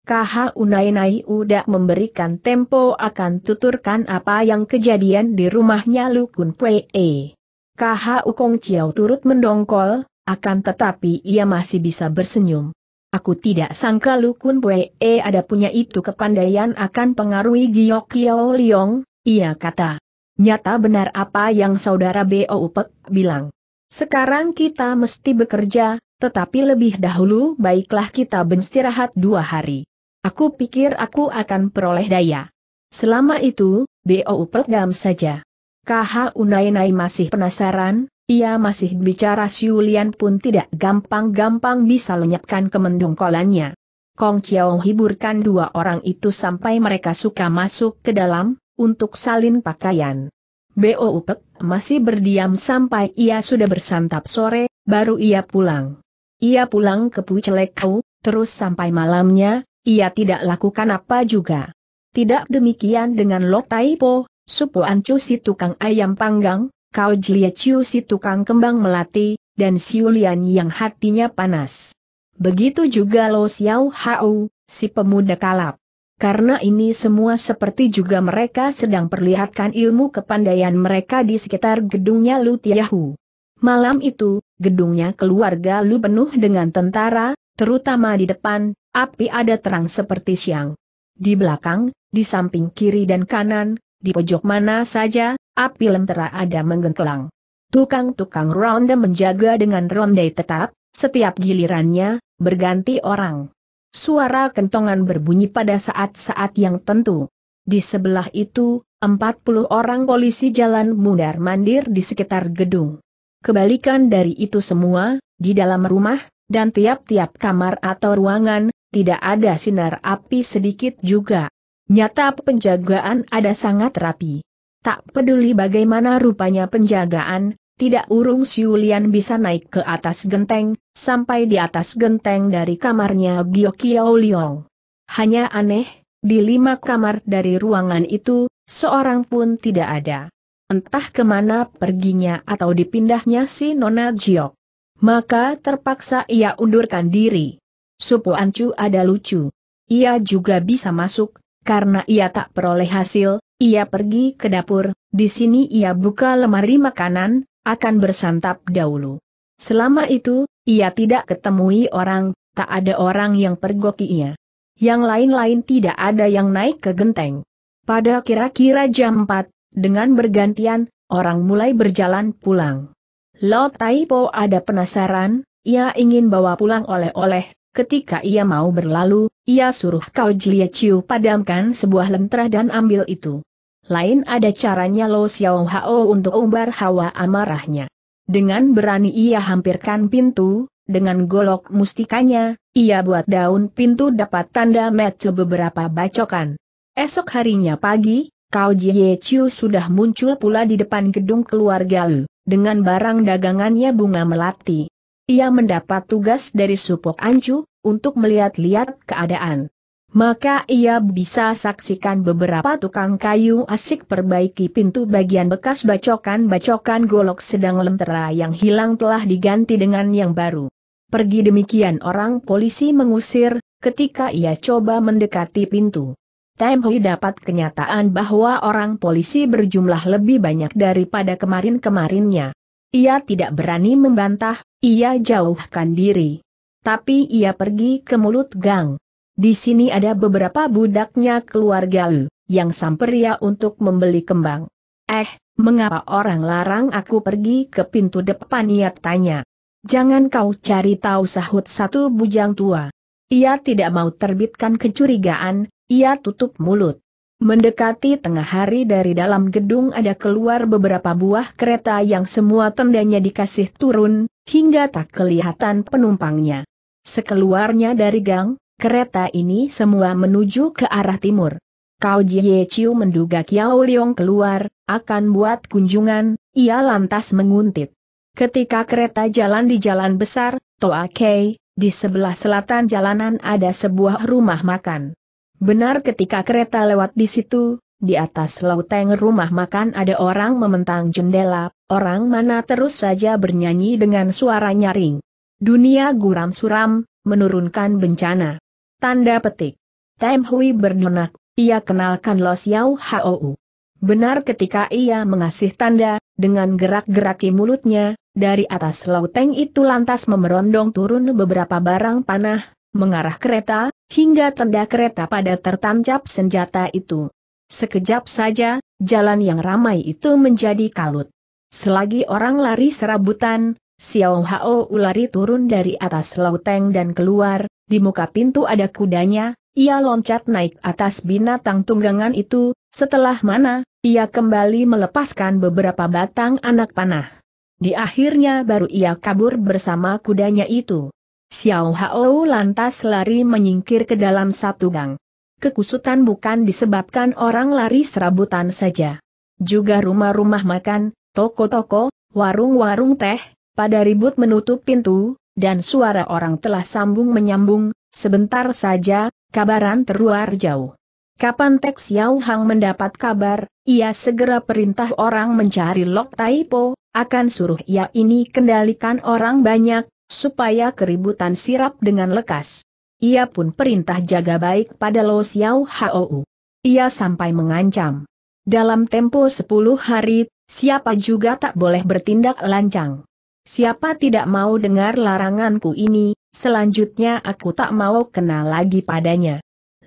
KH Unainai udah memberikan tempo akan tuturkan apa yang kejadian di rumahnya Lukun Pei. KH Ukong Chiao turut mendongkol, akan tetapi ia masih bisa bersenyum. Aku tidak sangka Lukun Pue e eh, ada punya itu kepandaian akan pengaruhi Giok Kiao Liong, ia kata. Nyata benar apa yang saudara Bo Upek bilang. Sekarang kita mesti bekerja, tetapi lebih dahulu baiklah kita beristirahat dua hari. Aku pikir aku akan peroleh daya. Selama itu, Bo Upek dam saja. Unai Unainai masih penasaran, ia masih bicara Siulian pun tidak gampang-gampang bisa lenyapkan kemendongkolannya. Kong Chiao hiburkan dua orang itu sampai mereka suka masuk ke dalam, untuk salin pakaian. Bo Upek masih berdiam sampai ia sudah bersantap sore, baru ia pulang. Ia pulang ke Pucelekau, terus sampai malamnya, ia tidak lakukan apa juga. Tidak demikian dengan Lok Tai Po, Supo Ancu si tukang ayam panggang, Kau Jie Chiu si tukang kembang melati, dan Siulian yang hatinya panas. Begitu juga Lo Xiao Hao, si pemuda kalap. Karena ini semua seperti juga mereka sedang perlihatkan ilmu kepandaian mereka di sekitar gedungnya Lu Tiahu. Malam itu, gedungnya keluarga Lu penuh dengan tentara, terutama di depan, api ada terang seperti siang. Di belakang, di samping kiri dan kanan, di pojok mana saja, api lentera ada menggengkelang. Tukang-tukang ronde menjaga dengan ronde tetap, setiap gilirannya, berganti orang. Suara kentongan berbunyi pada saat-saat yang tentu. Di sebelah itu, 40 orang polisi jalan mundar-mandir di sekitar gedung. Kebalikan dari itu semua, di dalam rumah, dan tiap-tiap kamar atau ruangan, tidak ada sinar api sedikit juga. Nyata penjagaan ada sangat rapi. Tak peduli bagaimana rupanya penjagaan, tidak urung Siulian bisa naik ke atas genteng, sampai di atas genteng dari kamarnya Kiao Liong. Hanya aneh, di lima kamar dari ruangan itu, seorang pun tidak ada. Entah kemana perginya atau dipindahnya si Nona Giok. Maka terpaksa ia undurkan diri. Supu Ancu ada lucu. Ia juga bisa masuk, karena ia tak peroleh hasil, ia pergi ke dapur, di sini ia buka lemari makanan, akan bersantap dahulu. Selama itu, ia tidak ketemui orang, tak ada orang yang pergoki ia. Yang lain-lain tidak ada yang naik ke genteng. Pada kira-kira jam 4, dengan bergantian, orang mulai berjalan pulang. Lo Taipo ada penasaran, ia ingin bawa pulang oleh-oleh Ketika ia mau berlalu, ia suruh Kau Jie Chiu padamkan sebuah lentera dan ambil itu. Lain ada caranya Lo Xiao Hao untuk umbar hawa amarahnya. Dengan berani ia hampirkan pintu, dengan golok mustikanya, ia buat daun pintu dapat tanda metu beberapa bacokan. Esok harinya pagi, Kau Jie Chiu sudah muncul pula di depan gedung keluarga Lu, dengan barang dagangannya bunga melati. Ia mendapat tugas dari Supok Anju untuk melihat-lihat keadaan. Maka ia bisa saksikan beberapa tukang kayu asik perbaiki pintu bagian bekas bacokan-bacokan golok sedang lentera yang hilang telah diganti dengan yang baru. Pergi demikian orang polisi mengusir, ketika ia coba mendekati pintu. Temhui dapat kenyataan bahwa orang polisi berjumlah lebih banyak daripada kemarin-kemarinnya. Ia tidak berani membantah, ia jauhkan diri. Tapi ia pergi ke mulut gang. Di sini ada beberapa budaknya keluarga Lu, yang samper ia untuk membeli kembang. Eh, mengapa orang larang aku pergi ke pintu depan ia tanya. Jangan kau cari tahu sahut satu bujang tua. Ia tidak mau terbitkan kecurigaan, ia tutup mulut. Mendekati tengah hari dari dalam gedung ada keluar beberapa buah kereta yang semua tendanya dikasih turun, hingga tak kelihatan penumpangnya. Sekeluarnya dari gang, kereta ini semua menuju ke arah timur. Kau Jie Chiu menduga Kiao Liong keluar, akan buat kunjungan, ia lantas menguntit. Ketika kereta jalan di jalan besar, Toa Kei, di sebelah selatan jalanan ada sebuah rumah makan. Benar ketika kereta lewat di situ, di atas lauteng rumah makan ada orang mementang jendela, orang mana terus saja bernyanyi dengan suara nyaring. Dunia guram suram, menurunkan bencana. Tanda petik. Tem Hui bernonak, ia kenalkan Lo Yau Hou. Benar ketika ia mengasih tanda, dengan gerak-geraki mulutnya, dari atas lauteng itu lantas memerondong turun beberapa barang panah, mengarah kereta, hingga tenda kereta pada tertancap senjata itu. Sekejap saja, jalan yang ramai itu menjadi kalut. Selagi orang lari serabutan, Xiao Hao ulari turun dari atas lauteng dan keluar, di muka pintu ada kudanya, ia loncat naik atas binatang tunggangan itu, setelah mana, ia kembali melepaskan beberapa batang anak panah. Di akhirnya baru ia kabur bersama kudanya itu. Xiao Hao lantas lari menyingkir ke dalam satu gang. Kekusutan bukan disebabkan orang lari serabutan saja. Juga rumah-rumah makan, toko-toko, warung-warung teh, pada ribut menutup pintu, dan suara orang telah sambung menyambung, sebentar saja, kabaran terluar jauh. Kapan Tek Xiao Hang mendapat kabar, ia segera perintah orang mencari Lok Tai Po, akan suruh ia ini kendalikan orang banyak, supaya keributan sirap dengan lekas. Ia pun perintah jaga baik pada Lo Xiao Hou. Ia sampai mengancam. Dalam tempo 10 hari, siapa juga tak boleh bertindak lancang. Siapa tidak mau dengar laranganku ini, selanjutnya aku tak mau kenal lagi padanya.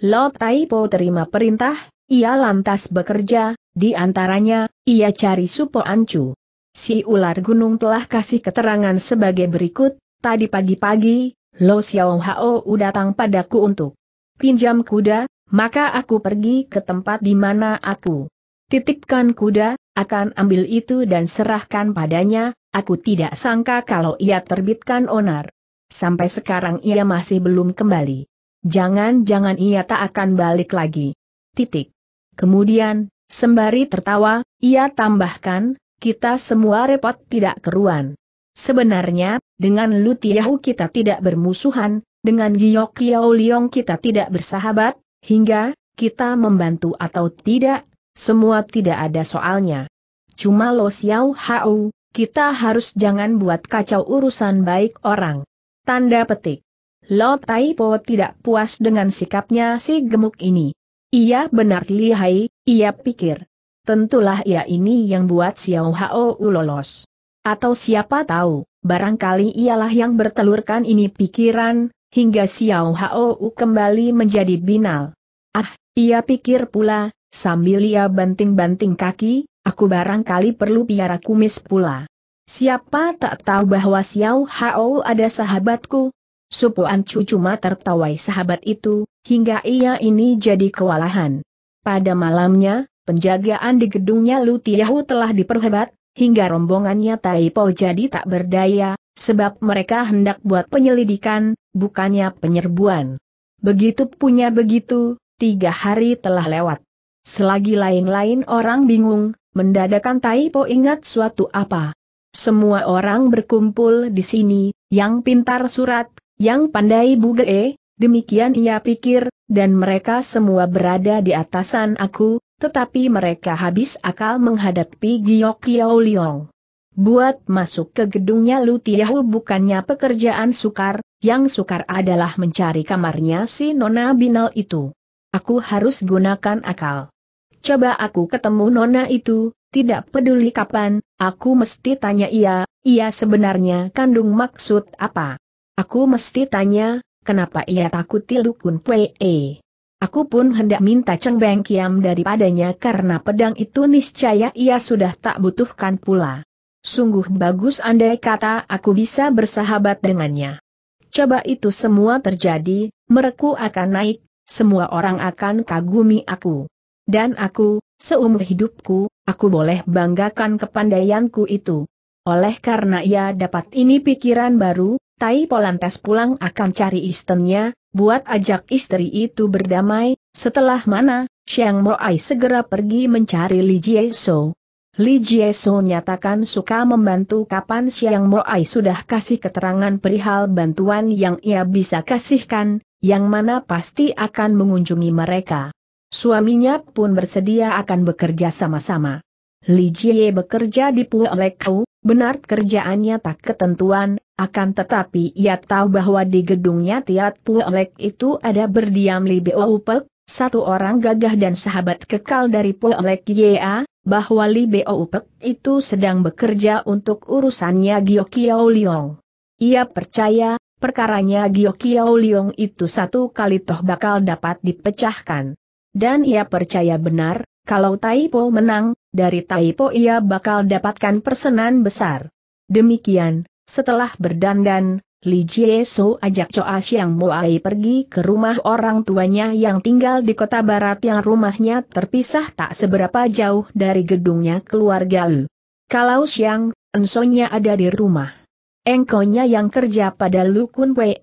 Lo Taipo terima perintah, ia lantas bekerja, di antaranya, ia cari Supo Ancu. Si ular gunung telah kasih keterangan sebagai berikut, Tadi pagi-pagi, Lo Xiao Hao datang padaku untuk pinjam kuda, maka aku pergi ke tempat di mana aku titipkan kuda, akan ambil itu dan serahkan padanya, aku tidak sangka kalau ia terbitkan onar. Sampai sekarang ia masih belum kembali. Jangan-jangan ia tak akan balik lagi. Titik. Kemudian, sembari tertawa, ia tambahkan, kita semua repot tidak keruan. Sebenarnya, dengan Lutiahu kita tidak bermusuhan, dengan Giok Liong kita tidak bersahabat, hingga, kita membantu atau tidak, semua tidak ada soalnya. Cuma Lo Xiao Hao, kita harus jangan buat kacau urusan baik orang. Tanda petik. Lo Taipo tidak puas dengan sikapnya si gemuk ini. Ia benar lihai, ia pikir. Tentulah ia ini yang buat Xiao Hao lolos. Atau siapa tahu, barangkali ialah yang bertelurkan ini pikiran, hingga Xiao Hao kembali menjadi binal. Ah, ia pikir pula, sambil ia banting-banting kaki, aku barangkali perlu piara kumis pula. Siapa tak tahu bahwa Xiao Hao ada sahabatku? Supuan Chu cuma tertawai sahabat itu, hingga ia ini jadi kewalahan. Pada malamnya, penjagaan di gedungnya Lu Tiahu telah diperhebat, hingga rombongannya Taipo jadi tak berdaya, sebab mereka hendak buat penyelidikan, bukannya penyerbuan. Begitu punya begitu, tiga hari telah lewat. Selagi lain-lain orang bingung, mendadakan Taipo ingat suatu apa. Semua orang berkumpul di sini, yang pintar surat, yang pandai buge, demikian ia pikir, dan mereka semua berada di atasan aku, tetapi mereka habis akal menghadapi Giok Kiao Liong. Buat masuk ke gedungnya Lutiahu bukannya pekerjaan sukar, yang sukar adalah mencari kamarnya si Nona Binal itu. Aku harus gunakan akal. Coba aku ketemu Nona itu, tidak peduli kapan, aku mesti tanya ia, ia sebenarnya kandung maksud apa. Aku mesti tanya, kenapa ia takuti Lukun Pwee. Aku pun hendak minta Cheng Beng Kiam daripadanya karena pedang itu niscaya ia sudah tak butuhkan pula. Sungguh bagus andai kata aku bisa bersahabat dengannya. Coba itu semua terjadi, mereku akan naik, semua orang akan kagumi aku. Dan aku, seumur hidupku, aku boleh banggakan kepandaianku itu. Oleh karena ia dapat ini pikiran baru, Tai Polantas pulang akan cari istrinya, buat ajak istri itu berdamai, setelah mana, Xiang Moai segera pergi mencari Li Jieso. Li So nyatakan suka membantu kapan Xiang Moai sudah kasih keterangan perihal bantuan yang ia bisa kasihkan, yang mana pasti akan mengunjungi mereka. Suaminya pun bersedia akan bekerja sama-sama. Li Jie bekerja di Lekau, benar kerjaannya tak ketentuan, akan tetapi ia tahu bahwa di gedungnya Tiat Puelek itu ada berdiam Li Beoupek, satu orang gagah dan sahabat kekal dari Puelek Ya, bahwa Li Beoupek itu sedang bekerja untuk urusannya Kiao Liong. Ia percaya, perkaranya Kiao Liong itu satu kali toh bakal dapat dipecahkan. Dan ia percaya benar, kalau Taipo menang, dari Taipo ia bakal dapatkan persenan besar. Demikian, setelah berdandan, Li Jieso ajak Choa Siang Moai pergi ke rumah orang tuanya yang tinggal di kota barat yang rumahnya terpisah tak seberapa jauh dari gedungnya keluarga Lu. Kalau siang, Ensonya ada di rumah. Engkonya yang kerja pada Lu Kun Wei,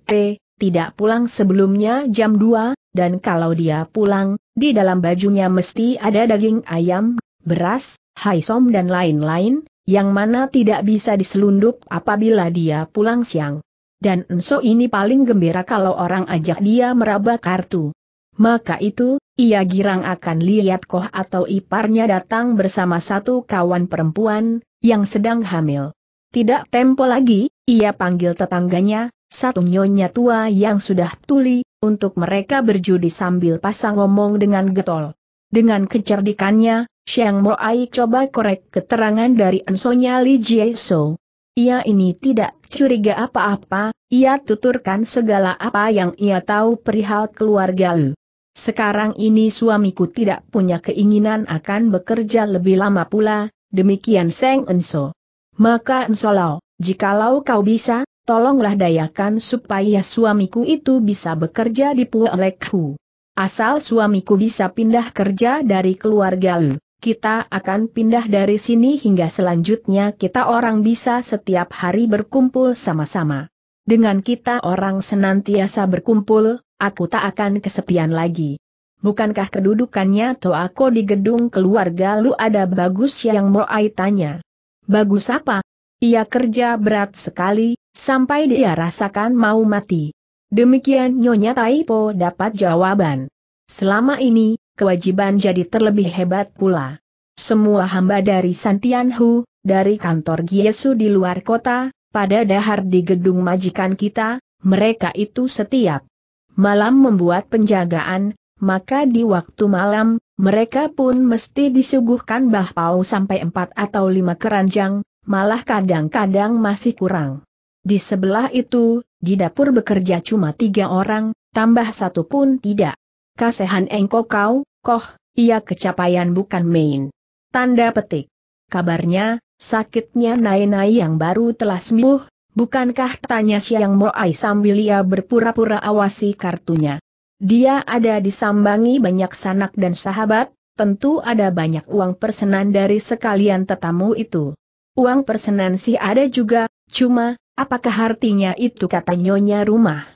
tidak pulang sebelumnya jam 2, dan kalau dia pulang, di dalam bajunya mesti ada daging ayam, beras, haisom dan lain-lain, yang mana tidak bisa diselundup apabila dia pulang siang. Dan Enso ini paling gembira kalau orang ajak dia meraba kartu. Maka itu, ia girang akan lihat Koh atau iparnya datang bersama satu kawan perempuan, yang sedang hamil. Tidak tempo lagi, ia panggil tetangganya, satu nyonya tua yang sudah tuli, untuk mereka berjudi sambil pasang ngomong dengan getol. Dengan kecerdikannya, Shang Mo Ai coba korek keterangan dari ensonya Li So. Ia ini tidak curiga apa-apa, ia tuturkan segala apa yang ia tahu perihal keluarga Lu. Sekarang ini suamiku tidak punya keinginan akan bekerja lebih lama pula, demikian Seng Enso. Maka Enso Lau, jikalau kau bisa, tolonglah dayakan supaya suamiku itu bisa bekerja di Hu. Asal suamiku bisa pindah kerja dari keluarga Lu kita akan pindah dari sini hingga selanjutnya kita orang bisa setiap hari berkumpul sama-sama. Dengan kita orang senantiasa berkumpul, aku tak akan kesepian lagi. Bukankah kedudukannya to aku di gedung keluarga lu ada bagus yang mau tanya? Bagus apa? Ia kerja berat sekali, sampai dia rasakan mau mati. Demikian Nyonya Taipo dapat jawaban. Selama ini, kewajiban jadi terlebih hebat pula. Semua hamba dari Santianhu, dari kantor Giesu di luar kota, pada dahar di gedung majikan kita, mereka itu setiap malam membuat penjagaan, maka di waktu malam, mereka pun mesti disuguhkan bahpau sampai empat atau lima keranjang, malah kadang-kadang masih kurang. Di sebelah itu, di dapur bekerja cuma tiga orang, tambah satu pun tidak. Kasehan engkau kau, Koh, ia kecapaian bukan main. Tanda petik. Kabarnya, sakitnya Nainai yang baru telah sembuh, bukankah tanya Siang Moai sambil ia berpura-pura awasi kartunya. Dia ada disambangi banyak sanak dan sahabat, tentu ada banyak uang persenan dari sekalian tetamu itu. Uang persenan sih ada juga, cuma, apakah artinya itu kata nyonya rumah?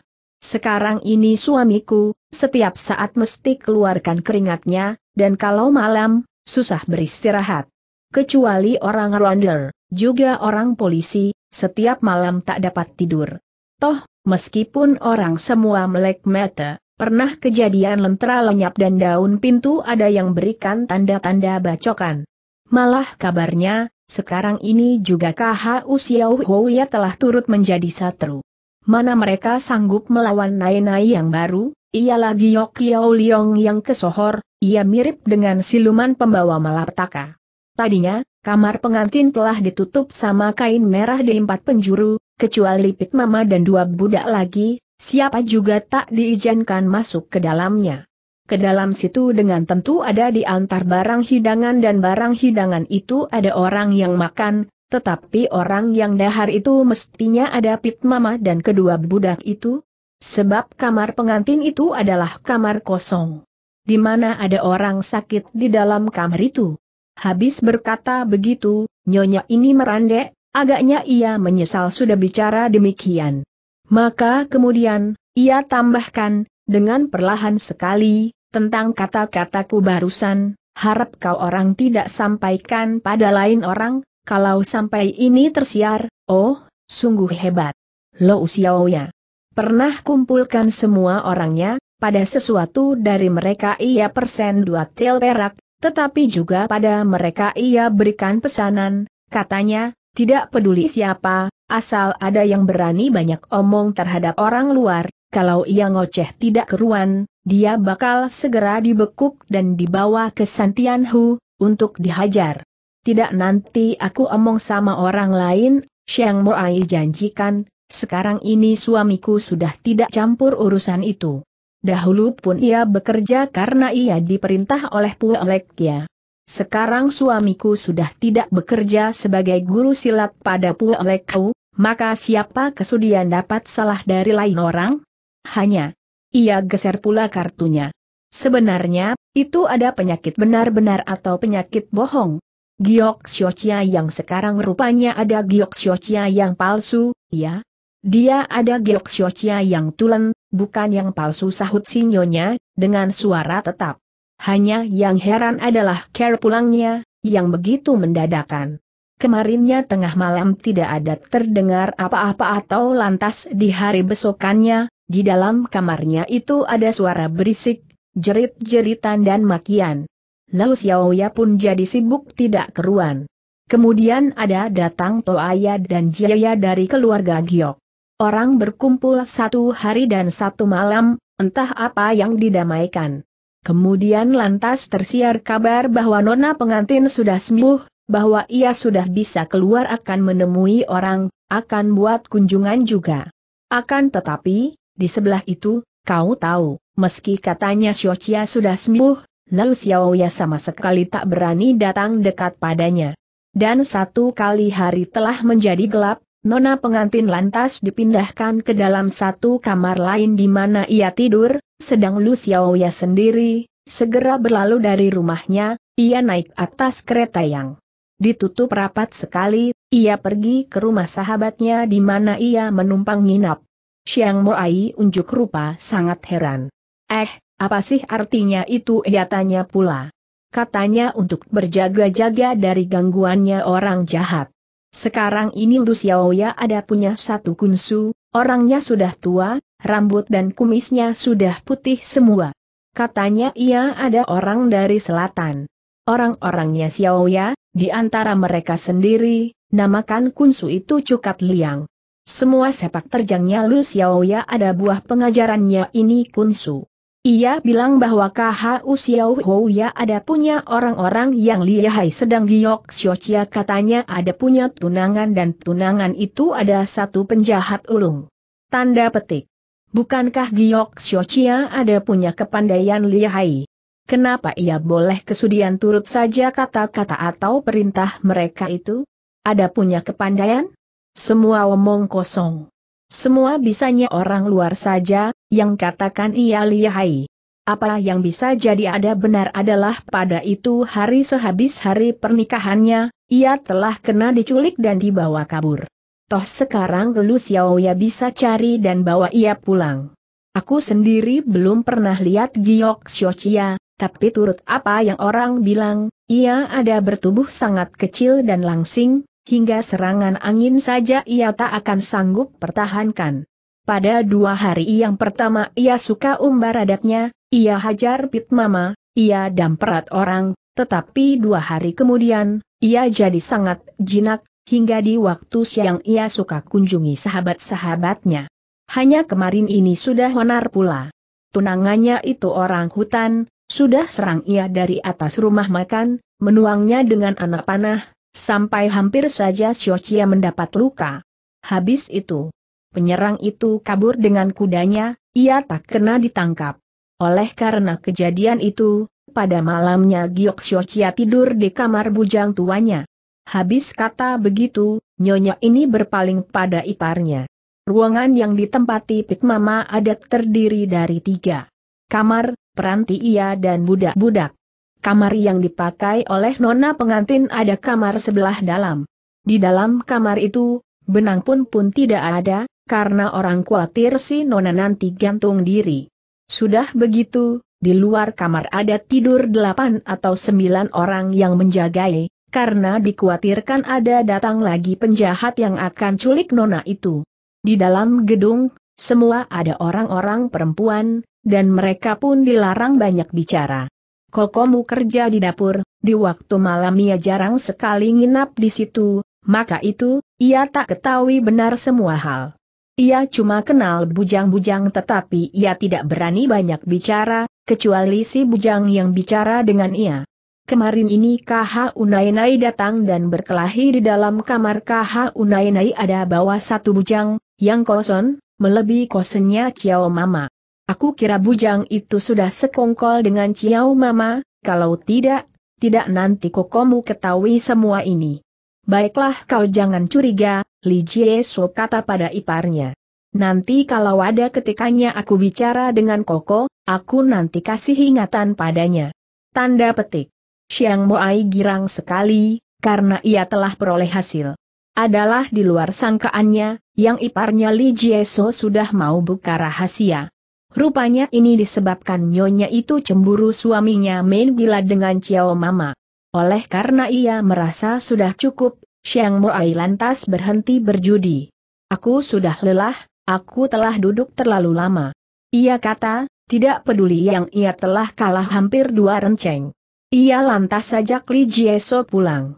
Sekarang ini suamiku, setiap saat mesti keluarkan keringatnya, dan kalau malam, susah beristirahat. Kecuali orang ronder, juga orang polisi, setiap malam tak dapat tidur. Toh, meskipun orang semua melek mata, pernah kejadian lentera lenyap dan daun pintu ada yang berikan tanda-tanda bacokan. Malah kabarnya, sekarang ini juga KH Xiao ya telah turut menjadi satru. Mana mereka sanggup melawan Nainai yang baru? Ialah Giok Kiao Liong yang kesohor, ia mirip dengan siluman pembawa malapetaka. Tadinya, kamar pengantin telah ditutup sama kain merah di empat penjuru, kecuali Pit Mama dan dua budak lagi, siapa juga tak diizinkan masuk ke dalamnya. Ke dalam situ dengan tentu ada di antar barang hidangan dan barang hidangan itu ada orang yang makan, tetapi orang yang dahar itu mestinya ada Pit Mama dan kedua budak itu, Sebab kamar pengantin itu adalah kamar kosong. Di mana ada orang sakit di dalam kamar itu. Habis berkata begitu, nyonya ini merandek, agaknya ia menyesal sudah bicara demikian. Maka kemudian, ia tambahkan, dengan perlahan sekali, tentang kata-kataku barusan, harap kau orang tidak sampaikan pada lain orang, kalau sampai ini tersiar, oh, sungguh hebat. Lo usiaoya. Pernah kumpulkan semua orangnya, pada sesuatu dari mereka ia persen dua tel perak, tetapi juga pada mereka ia berikan pesanan, katanya, tidak peduli siapa, asal ada yang berani banyak omong terhadap orang luar, kalau ia ngoceh tidak keruan, dia bakal segera dibekuk dan dibawa ke Santianhu, untuk dihajar. Tidak nanti aku omong sama orang lain, Xiang Moai janjikan, sekarang ini suamiku sudah tidak campur urusan itu. Dahulu pun ia bekerja karena ia diperintah oleh Puelekya. Sekarang suamiku sudah tidak bekerja sebagai guru silat pada Puelekku, maka siapa kesudian dapat salah dari lain orang? Hanya, ia geser pula kartunya. Sebenarnya, itu ada penyakit benar-benar atau penyakit bohong. Giok Xiochia yang sekarang rupanya ada Giok Xiochia yang palsu, ya? Dia ada giok siocia yang tulen, bukan yang palsu sahut sinyonya, dengan suara tetap. Hanya yang heran adalah care pulangnya, yang begitu mendadakan. Kemarinnya tengah malam tidak ada terdengar apa-apa atau lantas di hari besokannya, di dalam kamarnya itu ada suara berisik, jerit-jeritan dan makian. Lalu Xiaoya pun jadi sibuk tidak keruan. Kemudian ada datang Toaya dan Jiaya dari keluarga Giok. Orang berkumpul satu hari dan satu malam, entah apa yang didamaikan. Kemudian lantas tersiar kabar bahwa nona pengantin sudah sembuh, bahwa ia sudah bisa keluar akan menemui orang, akan buat kunjungan juga. Akan tetapi, di sebelah itu, kau tahu, meski katanya Xiochia sudah sembuh, lalu Xiaoya sama sekali tak berani datang dekat padanya. Dan satu kali hari telah menjadi gelap, Nona pengantin lantas dipindahkan ke dalam satu kamar lain di mana ia tidur, sedang Lu Xiaoya sendiri, segera berlalu dari rumahnya, ia naik atas kereta yang ditutup rapat sekali, ia pergi ke rumah sahabatnya di mana ia menumpang nginap. Xiang Moai unjuk rupa sangat heran. Eh, apa sih artinya itu ia tanya pula. Katanya untuk berjaga-jaga dari gangguannya orang jahat. Sekarang ini Lu Xiaoya ada punya satu kunsu, orangnya sudah tua, rambut dan kumisnya sudah putih semua. Katanya ia ada orang dari selatan. Orang-orangnya Xiaoya, di antara mereka sendiri, namakan kunsu itu Cukat Liang. Semua sepak terjangnya Lu Xiaoya ada buah pengajarannya ini kunsu. Ia bilang bahwa KHU Xiao ya ada punya orang-orang yang lihai sedang Giok Xiochia katanya ada punya tunangan dan tunangan itu ada satu penjahat ulung. Tanda petik. Bukankah Giok Xiochia ada punya kepandaian lihai? Kenapa ia boleh kesudian turut saja kata-kata atau perintah mereka itu? Ada punya kepandaian? Semua omong kosong. Semua bisanya orang luar saja, yang katakan ia lihai. Apa yang bisa jadi ada benar adalah pada itu hari sehabis hari pernikahannya, ia telah kena diculik dan dibawa kabur. Toh sekarang Lu Xiaoya bisa cari dan bawa ia pulang. Aku sendiri belum pernah lihat Giok Xiochia, tapi turut apa yang orang bilang, ia ada bertubuh sangat kecil dan langsing, Hingga serangan angin saja ia tak akan sanggup pertahankan. Pada dua hari yang pertama ia suka umbar adatnya, ia hajar Pit Mama, ia damperat orang, tetapi dua hari kemudian, ia jadi sangat jinak, hingga di waktu siang ia suka kunjungi sahabat-sahabatnya. Hanya kemarin ini sudah honar pula. Tunangannya itu orang hutan, sudah serang ia dari atas rumah makan, menuangnya dengan anak panah, Sampai hampir saja Xiaoqia mendapat luka. Habis itu, penyerang itu kabur dengan kudanya, ia tak kena ditangkap. Oleh karena kejadian itu, pada malamnya Giok Xiaoqia tidur di kamar bujang tuanya. Habis kata begitu, nyonya ini berpaling pada iparnya. Ruangan yang ditempati Pik Mama adat terdiri dari tiga kamar, peranti ia dan budak-budak. Kamar yang dipakai oleh nona pengantin ada kamar sebelah dalam. Di dalam kamar itu, benang pun pun tidak ada, karena orang khawatir si nona nanti gantung diri. Sudah begitu, di luar kamar ada tidur delapan atau sembilan orang yang menjagai, karena dikhawatirkan ada datang lagi penjahat yang akan culik nona itu. Di dalam gedung, semua ada orang-orang perempuan, dan mereka pun dilarang banyak bicara kokomu kerja di dapur, di waktu malam ia jarang sekali nginap di situ, maka itu, ia tak ketahui benar semua hal. Ia cuma kenal bujang-bujang tetapi ia tidak berani banyak bicara, kecuali si bujang yang bicara dengan ia. Kemarin ini KH Unainai datang dan berkelahi di dalam kamar KH Unainai ada bawa satu bujang, yang kosong, melebihi kosennya Ciao Mama. Aku kira bujang itu sudah sekongkol dengan Ciao Mama, kalau tidak, tidak nanti kokomu ketahui semua ini. Baiklah kau jangan curiga, Li Jie Jieso kata pada iparnya. Nanti kalau ada ketikanya aku bicara dengan Koko, aku nanti kasih ingatan padanya. Tanda petik. Siang Moai girang sekali, karena ia telah peroleh hasil. Adalah di luar sangkaannya, yang iparnya Li Jie So sudah mau buka rahasia. Rupanya ini disebabkan nyonya itu cemburu suaminya main gila dengan Ciao Mama. Oleh karena ia merasa sudah cukup, Xiang Moai lantas berhenti berjudi. Aku sudah lelah, aku telah duduk terlalu lama. Ia kata, tidak peduli yang ia telah kalah hampir dua renceng. Ia lantas saja Li Jieso pulang.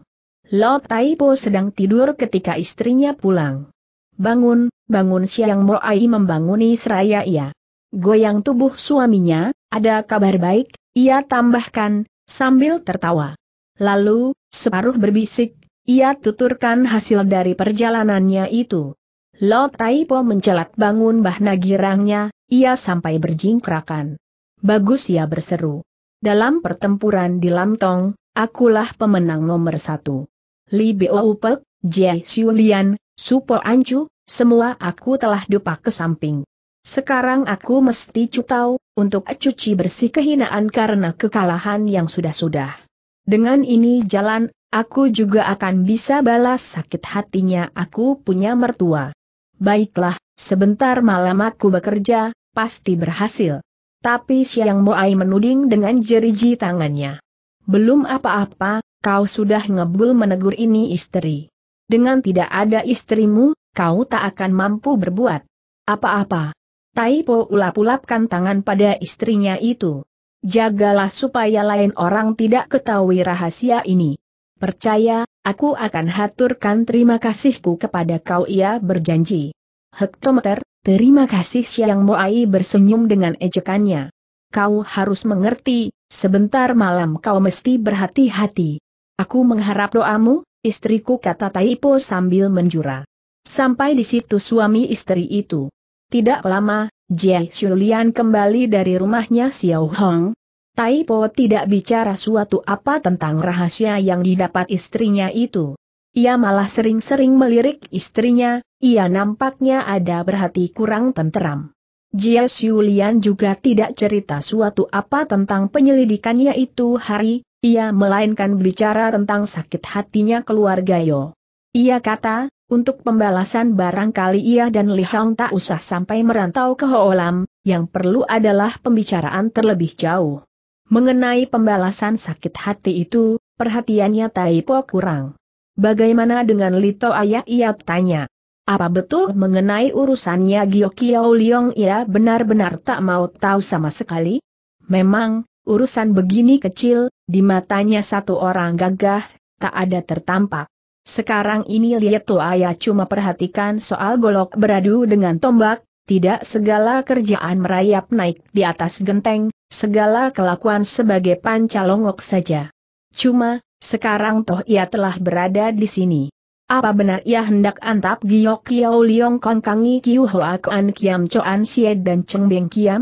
Lo Taipo sedang tidur ketika istrinya pulang. Bangun, bangun Xiang Moai membanguni seraya ia goyang tubuh suaminya, ada kabar baik, ia tambahkan, sambil tertawa. Lalu, separuh berbisik, ia tuturkan hasil dari perjalanannya itu. Lo Taipo mencelat bangun bah nagirangnya, ia sampai berjingkrakan. Bagus ia ya berseru. Dalam pertempuran di Lamtong, akulah pemenang nomor satu. Li Beo Upek, Jie Xiulian, Supo Anju, semua aku telah dupa ke samping. Sekarang aku mesti cutau, untuk cuci bersih kehinaan karena kekalahan yang sudah-sudah. Dengan ini jalan, aku juga akan bisa balas sakit hatinya aku punya mertua. Baiklah, sebentar malam aku bekerja, pasti berhasil. Tapi Siang Moai menuding dengan jeriji tangannya. Belum apa-apa, kau sudah ngebul menegur ini istri. Dengan tidak ada istrimu, kau tak akan mampu berbuat apa-apa. Taipo ulap-ulapkan tangan pada istrinya itu. Jagalah supaya lain orang tidak ketahui rahasia ini. Percaya, aku akan haturkan terima kasihku kepada kau ia berjanji. Hektometer, terima kasih Siang Moai bersenyum dengan ejekannya. Kau harus mengerti, sebentar malam kau mesti berhati-hati. Aku mengharap doamu, istriku kata Taipo sambil menjura. Sampai di situ suami istri itu. Tidak lama, Jie Xulian kembali dari rumahnya Xiao Hong. Tai Po tidak bicara suatu apa tentang rahasia yang didapat istrinya itu. Ia malah sering-sering melirik istrinya, ia nampaknya ada berhati kurang tenteram. Jia Xulian juga tidak cerita suatu apa tentang penyelidikannya itu hari, ia melainkan bicara tentang sakit hatinya keluarga Yo. Ia kata, untuk pembalasan barangkali ia dan Li Hang tak usah sampai merantau ke Hoolam, yang perlu adalah pembicaraan terlebih jauh. Mengenai pembalasan sakit hati itu, perhatiannya Taipo kurang. Bagaimana dengan Lito Ayah ia tanya. Apa betul mengenai urusannya Kiao Liong ia benar-benar tak mau tahu sama sekali? Memang, urusan begini kecil, di matanya satu orang gagah, tak ada tertampak. Sekarang ini Lieto Ayah cuma perhatikan soal golok beradu dengan tombak, tidak segala kerjaan merayap naik di atas genteng, segala kelakuan sebagai pancalongok saja. Cuma, sekarang toh ia telah berada di sini. Apa benar ia hendak antap Giok kiau Liong Kong Kangi Kiu Hoa Koan Kiam Choan sied dan cengbeng Beng Kiam?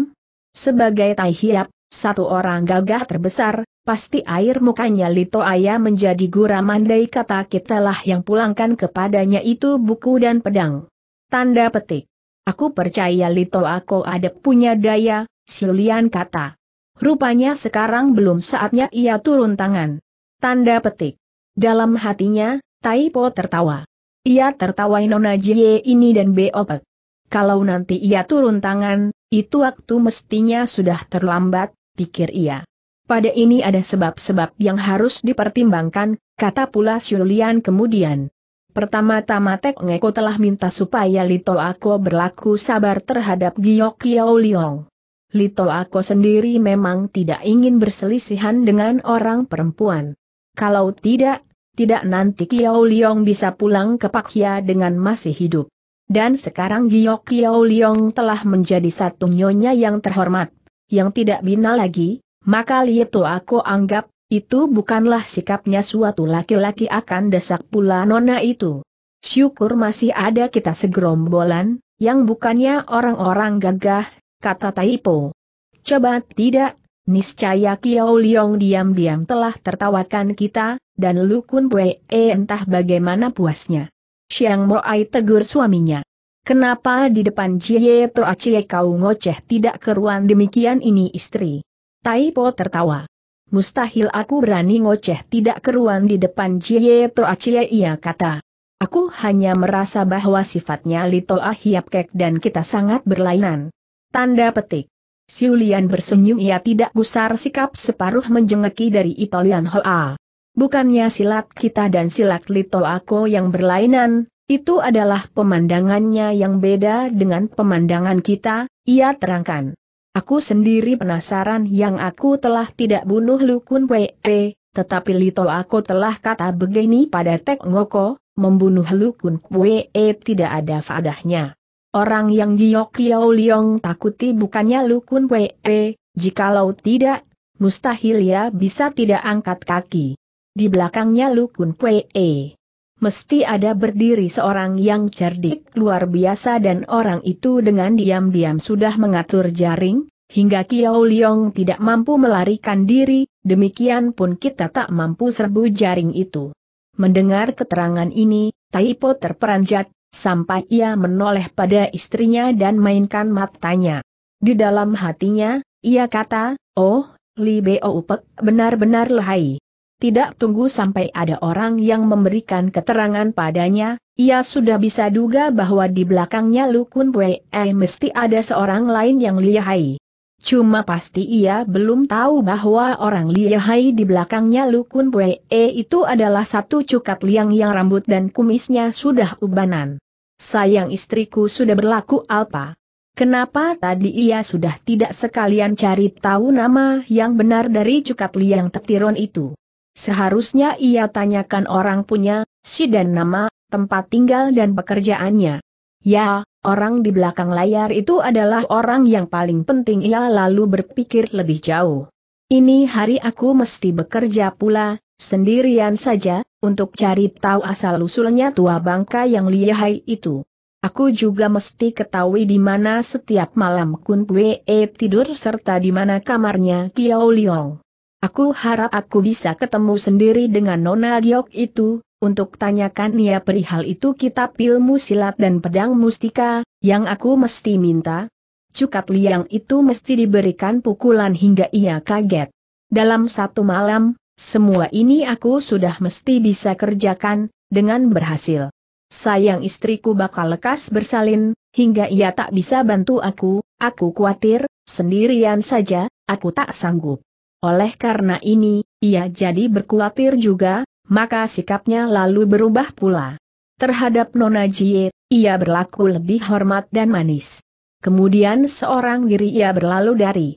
Sebagai Tai Hiap, satu orang gagah terbesar, pasti air mukanya Lito Ayah menjadi guram mandai kata kitalah yang pulangkan kepadanya itu buku dan pedang. Tanda petik. Aku percaya Lito Ako ada punya daya, Siulian kata. Rupanya sekarang belum saatnya ia turun tangan. Tanda petik. Dalam hatinya, Taipo tertawa. Ia tertawa Nona Jie ini dan Beopek. Kalau nanti ia turun tangan, itu waktu mestinya sudah terlambat, pikir ia. Pada ini ada sebab-sebab yang harus dipertimbangkan, kata pula Syulian kemudian. Pertama-tama Tek Ngeko telah minta supaya Lito Ako berlaku sabar terhadap Giok Kiao Liong. Lito Ako sendiri memang tidak ingin berselisihan dengan orang perempuan. Kalau tidak, tidak nanti Kiao Liong bisa pulang ke Pakhia dengan masih hidup. Dan sekarang Giok Kiao Liong telah menjadi satu nyonya yang terhormat yang tidak bina lagi, maka Lieto aku anggap, itu bukanlah sikapnya suatu laki-laki akan desak pula nona itu. Syukur masih ada kita segerombolan, yang bukannya orang-orang gagah, kata Taipo. Coba tidak, niscaya Kiao Liong diam-diam telah tertawakan kita, dan Lukun Pue entah bagaimana puasnya. Siang Moai tegur suaminya. Kenapa di depan Jie Cie kau ngoceh tidak keruan demikian ini istri? Taipo tertawa. Mustahil aku berani ngoceh tidak keruan di depan Jie Cie ia kata. Aku hanya merasa bahwa sifatnya Lito ah Kek dan kita sangat berlainan. Tanda petik. Siulian bersenyum ia tidak gusar sikap separuh menjengeki dari Italian Hoa. Bukannya silat kita dan silat Lito Ako yang berlainan, itu adalah pemandangannya yang beda dengan pemandangan kita, ia terangkan. Aku sendiri penasaran yang aku telah tidak bunuh Lukun Pei, eh, tetapi Lito aku telah kata begini pada Tek Ngoko, membunuh Lukun Pei eh, tidak ada fadahnya. Orang yang Jiok Yau Liong takuti bukannya Lukun Pei, eh, jikalau tidak, mustahil ya bisa tidak angkat kaki. Di belakangnya Lukun Pei mesti ada berdiri seorang yang cerdik luar biasa dan orang itu dengan diam-diam sudah mengatur jaring, hingga Kiao Liong tidak mampu melarikan diri, demikian pun kita tak mampu serbu jaring itu. Mendengar keterangan ini, Taipo terperanjat, sampai ia menoleh pada istrinya dan mainkan matanya. Di dalam hatinya, ia kata, oh, Li Beo Upek benar-benar lehai tidak tunggu sampai ada orang yang memberikan keterangan padanya, ia sudah bisa duga bahwa di belakangnya Lukun Wei eh, mesti ada seorang lain yang lihai. Cuma pasti ia belum tahu bahwa orang lihai di belakangnya Lukun Wei eh, itu adalah satu cukat liang yang rambut dan kumisnya sudah ubanan. Sayang istriku sudah berlaku alpa. Kenapa tadi ia sudah tidak sekalian cari tahu nama yang benar dari cukat liang tetiron itu? Seharusnya ia tanyakan orang punya, si dan nama, tempat tinggal dan pekerjaannya. Ya, orang di belakang layar itu adalah orang yang paling penting ia lalu berpikir lebih jauh. Ini hari aku mesti bekerja pula, sendirian saja, untuk cari tahu asal-usulnya tua bangka yang lihai itu. Aku juga mesti ketahui di mana setiap malam Kun Pue tidur serta di mana kamarnya Kiao Liong. Aku harap aku bisa ketemu sendiri dengan Nona Giok itu, untuk tanyakan ia perihal itu kitab ilmu silat dan pedang mustika, yang aku mesti minta. Cukat liang itu mesti diberikan pukulan hingga ia kaget. Dalam satu malam, semua ini aku sudah mesti bisa kerjakan, dengan berhasil. Sayang istriku bakal lekas bersalin, hingga ia tak bisa bantu aku, aku khawatir, sendirian saja, aku tak sanggup. Oleh karena ini, ia jadi berkhawatir juga, maka sikapnya lalu berubah pula. Terhadap Nona Jie, ia berlaku lebih hormat dan manis. Kemudian seorang diri ia berlalu dari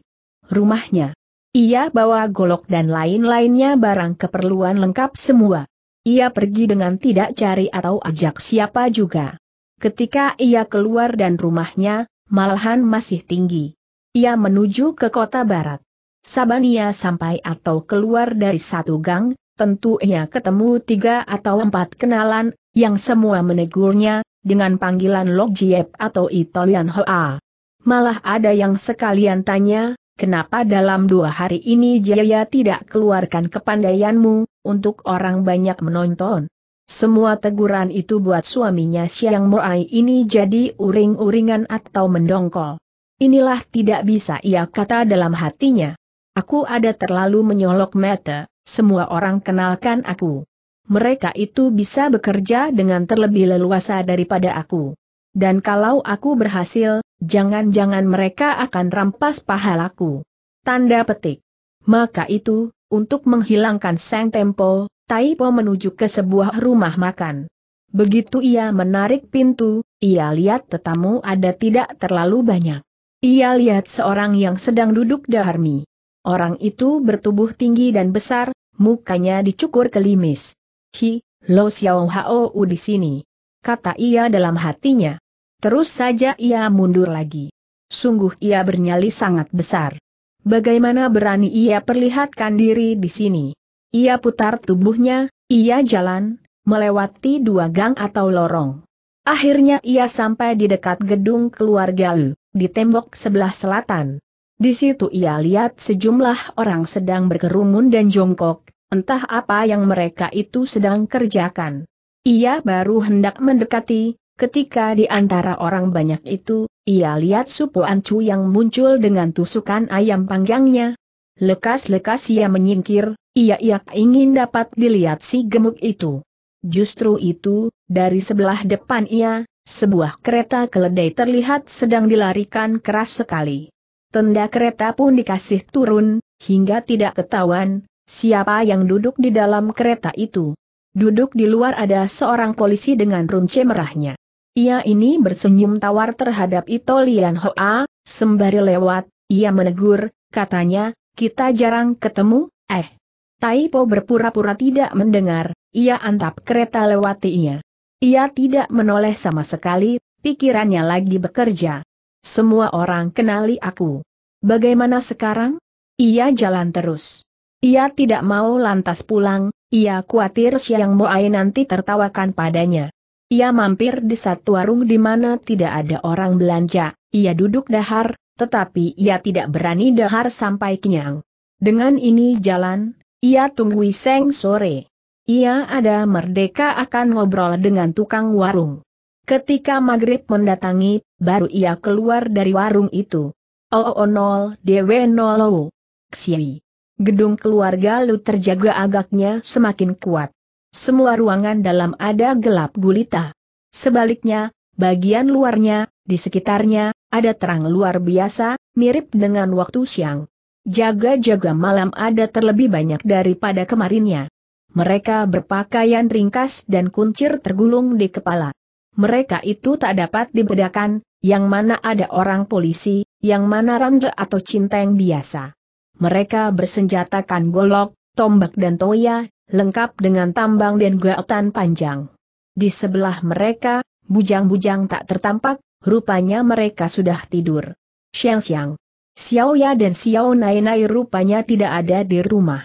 rumahnya. Ia bawa golok dan lain-lainnya barang keperluan lengkap semua. Ia pergi dengan tidak cari atau ajak siapa juga. Ketika ia keluar dan rumahnya, malahan masih tinggi. Ia menuju ke kota barat. Sabania sampai atau keluar dari satu gang, tentu ia ketemu tiga atau empat kenalan, yang semua menegurnya, dengan panggilan Lok Jiep atau Italian Hoa. Malah ada yang sekalian tanya, kenapa dalam dua hari ini Jaya tidak keluarkan kepandaianmu, untuk orang banyak menonton. Semua teguran itu buat suaminya Siang Moai ini jadi uring-uringan atau mendongkol. Inilah tidak bisa ia kata dalam hatinya. Aku ada terlalu menyolok mata, semua orang kenalkan aku. Mereka itu bisa bekerja dengan terlebih leluasa daripada aku. Dan kalau aku berhasil, jangan-jangan mereka akan rampas pahalaku. Tanda petik. Maka itu, untuk menghilangkan Sang Tempo, Taipo menuju ke sebuah rumah makan. Begitu ia menarik pintu, ia lihat tetamu ada tidak terlalu banyak. Ia lihat seorang yang sedang duduk daharmi. Orang itu bertubuh tinggi dan besar, mukanya dicukur kelimis. Hi, Lo Xiao Hao di sini. Kata ia dalam hatinya. Terus saja ia mundur lagi. Sungguh ia bernyali sangat besar. Bagaimana berani ia perlihatkan diri di sini? Ia putar tubuhnya, ia jalan, melewati dua gang atau lorong. Akhirnya ia sampai di dekat gedung keluarga Lu, di tembok sebelah selatan. Di situ ia lihat sejumlah orang sedang berkerumun dan jongkok, entah apa yang mereka itu sedang kerjakan. Ia baru hendak mendekati, ketika di antara orang banyak itu, ia lihat Supo Ancu yang muncul dengan tusukan ayam panggangnya. Lekas-lekas ia menyingkir, ia-ia ingin dapat dilihat si gemuk itu. Justru itu, dari sebelah depan ia, sebuah kereta keledai terlihat sedang dilarikan keras sekali tenda kereta pun dikasih turun, hingga tidak ketahuan, siapa yang duduk di dalam kereta itu. Duduk di luar ada seorang polisi dengan runce merahnya. Ia ini bersenyum tawar terhadap Itolian Hoa, sembari lewat, ia menegur, katanya, kita jarang ketemu, eh. Taipo berpura-pura tidak mendengar, ia antap kereta lewati ia. Ia tidak menoleh sama sekali, pikirannya lagi bekerja. Semua orang kenali aku. Bagaimana sekarang? Ia jalan terus. Ia tidak mau lantas pulang, ia khawatir Siang Moai nanti tertawakan padanya. Ia mampir di satu warung di mana tidak ada orang belanja, ia duduk dahar, tetapi ia tidak berani dahar sampai kenyang. Dengan ini jalan, ia tunggu seng sore. Ia ada merdeka akan ngobrol dengan tukang warung. Ketika maghrib mendatangi, baru ia keluar dari warung itu. 000 DW0 Xiwi. Gedung keluarga Lu terjaga agaknya semakin kuat. Semua ruangan dalam ada gelap gulita. Sebaliknya, bagian luarnya, di sekitarnya, ada terang luar biasa, mirip dengan waktu siang. Jaga-jaga malam ada terlebih banyak daripada kemarinnya. Mereka berpakaian ringkas dan kuncir tergulung di kepala. Mereka itu tak dapat dibedakan, yang mana ada orang polisi, yang mana rangga atau cinteng biasa. Mereka bersenjatakan golok, tombak dan toya, lengkap dengan tambang dan gaotan panjang. Di sebelah mereka, bujang-bujang tak tertampak, rupanya mereka sudah tidur. Siang-siang, Xiao Ya dan Xiao Nai Nai rupanya tidak ada di rumah.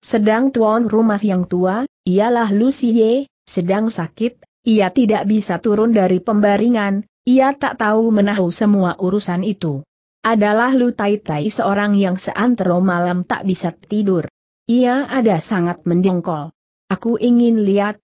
Sedang tuan rumah yang tua, ialah Lu Xie, sedang sakit, ia tidak bisa turun dari pembaringan, ia tak tahu menahu semua urusan itu adalah Lu Tai Tai seorang yang seantero malam tak bisa tidur. Ia ada sangat mendongkol. Aku ingin lihat,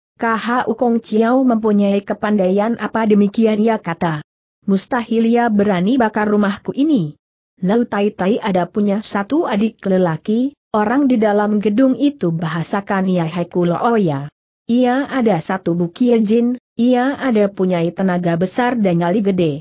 U Kong Chiao mempunyai kepandaian apa demikian ia kata. Mustahil ia berani bakar rumahku ini. Lu Tai Tai ada punya satu adik lelaki, orang di dalam gedung itu bahasakan ia ya kulo Oya. Oh ia ada satu bukia jin, ia ada punyai tenaga besar dan nyali gede.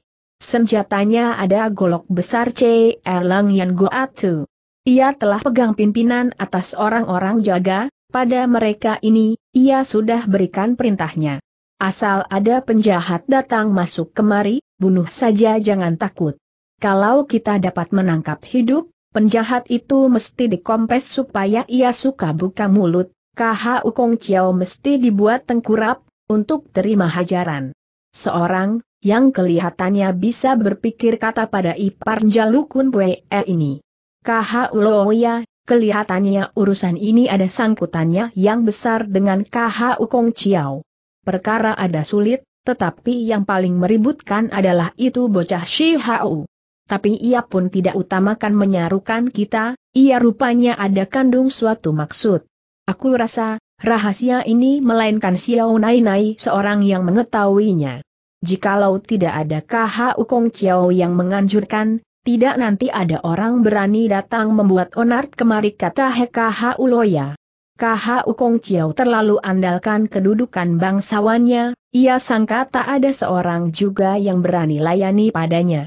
Senjatanya ada golok besar C. Erlang Yan Goatu. Ia telah pegang pimpinan atas orang-orang jaga, pada mereka ini, ia sudah berikan perintahnya. Asal ada penjahat datang masuk kemari, bunuh saja jangan takut. Kalau kita dapat menangkap hidup, penjahat itu mesti dikompes supaya ia suka buka mulut, KHU Kong Chiao mesti dibuat tengkurap, untuk terima hajaran. Seorang, yang kelihatannya bisa berpikir kata pada Ipar Jalukun Pue e ini. KH Uloya, kelihatannya urusan ini ada sangkutannya yang besar dengan KH Ukong Chiao. Perkara ada sulit, tetapi yang paling meributkan adalah itu bocah Shi Hao. Tapi ia pun tidak utamakan menyarukan kita, ia rupanya ada kandung suatu maksud. Aku rasa, rahasia ini melainkan Xiao Nai Nai seorang yang mengetahuinya jikalau tidak ada KH Ukong Chiao yang menganjurkan, tidak nanti ada orang berani datang membuat onart kemari kata HKH Uloya. KH Ukong Chiao terlalu andalkan kedudukan bangsawannya, ia sangka tak ada seorang juga yang berani layani padanya.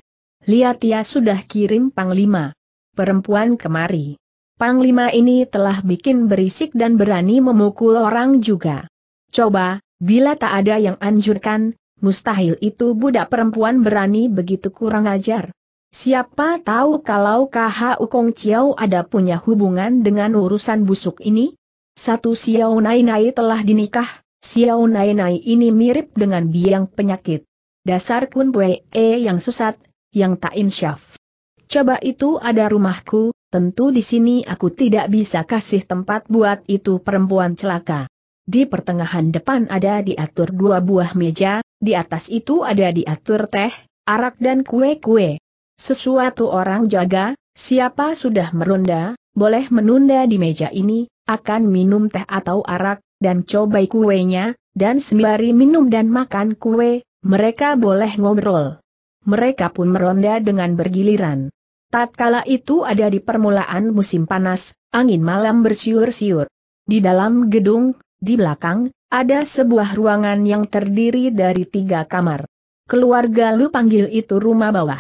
Lihat ia sudah kirim Panglima. Perempuan kemari. Panglima ini telah bikin berisik dan berani memukul orang juga. Coba, bila tak ada yang anjurkan, Mustahil itu budak perempuan berani begitu kurang ajar. Siapa tahu kalau KH ukong Chiao ada punya hubungan dengan urusan busuk ini? Satu Xiao Nai Nai telah dinikah, Xiao Nai Nai ini mirip dengan biang penyakit. Dasar Kun Bue E yang sesat, yang tak insyaf. Coba itu ada rumahku, tentu di sini aku tidak bisa kasih tempat buat itu perempuan celaka. Di pertengahan depan ada diatur dua buah meja, di atas itu ada diatur teh, arak dan kue-kue. Sesuatu orang jaga, siapa sudah meronda, boleh menunda di meja ini, akan minum teh atau arak, dan cobai kuenya, dan sembari minum dan makan kue, mereka boleh ngobrol. Mereka pun meronda dengan bergiliran. Tatkala itu ada di permulaan musim panas, angin malam bersiur-siur. Di dalam gedung, di belakang, ada sebuah ruangan yang terdiri dari tiga kamar. Keluarga Lu panggil itu rumah bawah.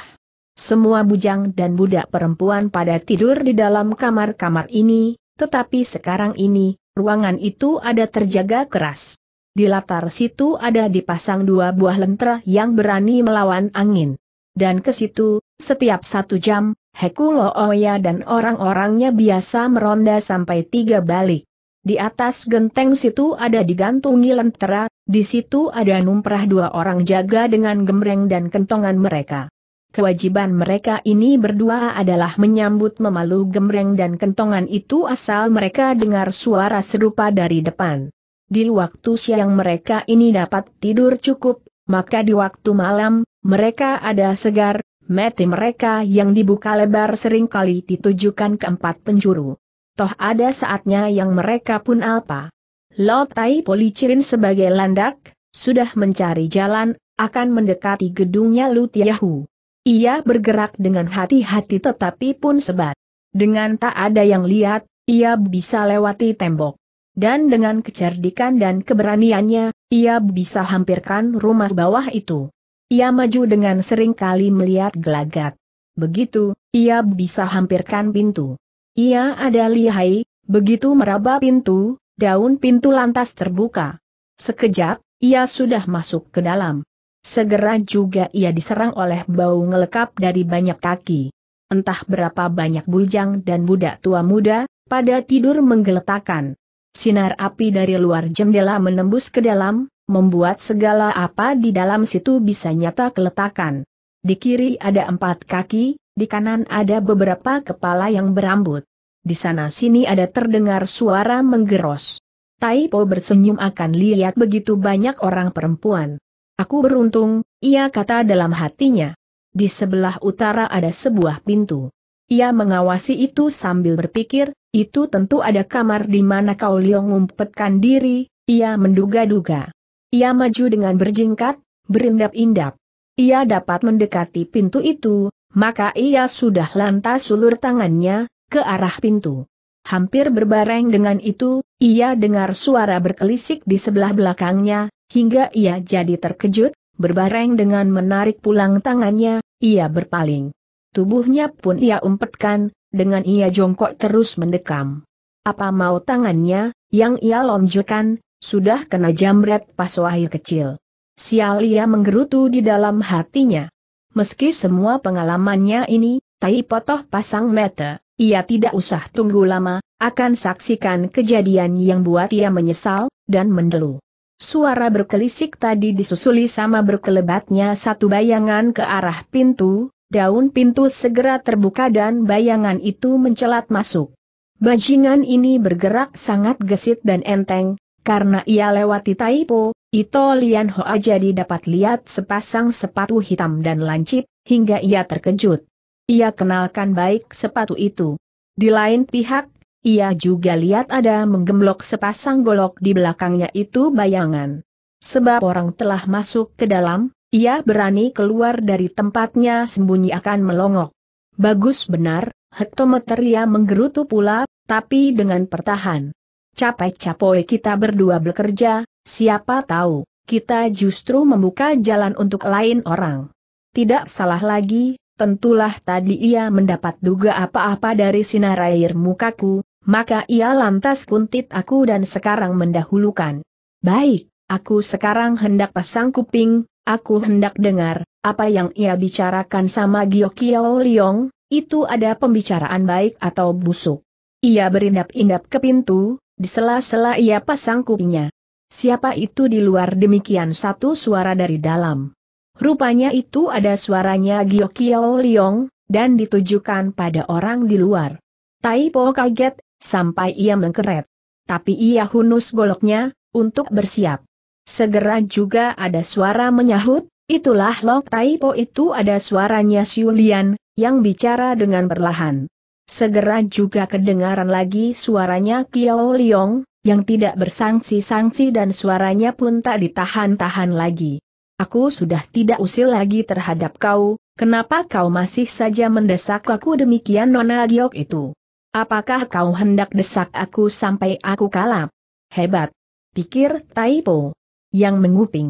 Semua bujang dan budak perempuan pada tidur di dalam kamar-kamar ini, tetapi sekarang ini, ruangan itu ada terjaga keras. Di latar situ ada dipasang dua buah lentera yang berani melawan angin. Dan ke situ, setiap satu jam, Hekulo Oya dan orang-orangnya biasa meronda sampai tiga balik. Di atas genteng situ ada digantungi lentera, di situ ada numprah dua orang jaga dengan gemreng dan kentongan mereka. Kewajiban mereka ini berdua adalah menyambut memalu gemreng dan kentongan itu asal mereka dengar suara serupa dari depan. Di waktu siang mereka ini dapat tidur cukup, maka di waktu malam, mereka ada segar, mati mereka yang dibuka lebar seringkali ditujukan ke empat penjuru toh ada saatnya yang mereka pun alpa. Lotai Policirin sebagai landak, sudah mencari jalan, akan mendekati gedungnya Lutiahu. Ia bergerak dengan hati-hati tetapi pun sebat. Dengan tak ada yang lihat, ia bisa lewati tembok. Dan dengan kecerdikan dan keberaniannya, ia bisa hampirkan rumah bawah itu. Ia maju dengan seringkali melihat gelagat. Begitu, ia bisa hampirkan pintu. Ia ada lihai, begitu meraba pintu, daun pintu lantas terbuka. Sekejap, ia sudah masuk ke dalam. Segera juga ia diserang oleh bau ngelekap dari banyak kaki. Entah berapa banyak bujang dan budak tua muda, pada tidur menggeletakan. Sinar api dari luar jendela menembus ke dalam, membuat segala apa di dalam situ bisa nyata keletakan. Di kiri ada empat kaki, di kanan ada beberapa kepala yang berambut. Di sana sini ada terdengar suara menggeros. Taipo bersenyum akan lihat begitu banyak orang perempuan. Aku beruntung, ia kata dalam hatinya. Di sebelah utara ada sebuah pintu. Ia mengawasi itu sambil berpikir, itu tentu ada kamar di mana kau liong ngumpetkan diri, ia menduga-duga. Ia maju dengan berjingkat, berindap-indap. Ia dapat mendekati pintu itu, maka ia sudah lantas sulur tangannya, ke arah pintu. Hampir berbareng dengan itu, ia dengar suara berkelisik di sebelah belakangnya, hingga ia jadi terkejut, berbareng dengan menarik pulang tangannya, ia berpaling. Tubuhnya pun ia umpetkan, dengan ia jongkok terus mendekam. Apa mau tangannya, yang ia lonjokan sudah kena jamret pasu air kecil. Sial ia menggerutu di dalam hatinya. Meski semua pengalamannya ini, tai potoh pasang mata, ia tidak usah tunggu lama, akan saksikan kejadian yang buat ia menyesal, dan mendelu. Suara berkelisik tadi disusuli sama berkelebatnya satu bayangan ke arah pintu, daun pintu segera terbuka dan bayangan itu mencelat masuk. Bajingan ini bergerak sangat gesit dan enteng, karena ia lewati Taipo, Ito Lian Hoa jadi dapat lihat sepasang sepatu hitam dan lancip, hingga ia terkejut. Ia kenalkan baik sepatu itu. Di lain pihak, ia juga lihat ada menggemblok sepasang golok di belakangnya itu bayangan. Sebab orang telah masuk ke dalam, ia berani keluar dari tempatnya sembunyi akan melongok. Bagus benar, hektometer ia menggerutu pula, tapi dengan pertahan capek capoe kita berdua bekerja, siapa tahu, kita justru membuka jalan untuk lain orang. Tidak salah lagi, tentulah tadi ia mendapat duga apa-apa dari sinar air mukaku, maka ia lantas kuntit aku dan sekarang mendahulukan. Baik, aku sekarang hendak pasang kuping, aku hendak dengar, apa yang ia bicarakan sama Giokio Liong, itu ada pembicaraan baik atau busuk. Ia berindap-indap ke pintu, di sela-sela ia pasang kupingnya. Siapa itu di luar demikian satu suara dari dalam. Rupanya itu ada suaranya Giokio Liong, dan ditujukan pada orang di luar. Taipo kaget, sampai ia mengkeret. Tapi ia hunus goloknya, untuk bersiap. Segera juga ada suara menyahut, itulah Tai Taipo itu ada suaranya Siulian, yang bicara dengan perlahan. Segera juga kedengaran lagi suaranya Kiao Liong, yang tidak bersangsi-sangsi dan suaranya pun tak ditahan-tahan lagi. Aku sudah tidak usil lagi terhadap kau, kenapa kau masih saja mendesak aku demikian Nona Giok itu? Apakah kau hendak desak aku sampai aku kalap? Hebat! Pikir Taipo. Yang menguping.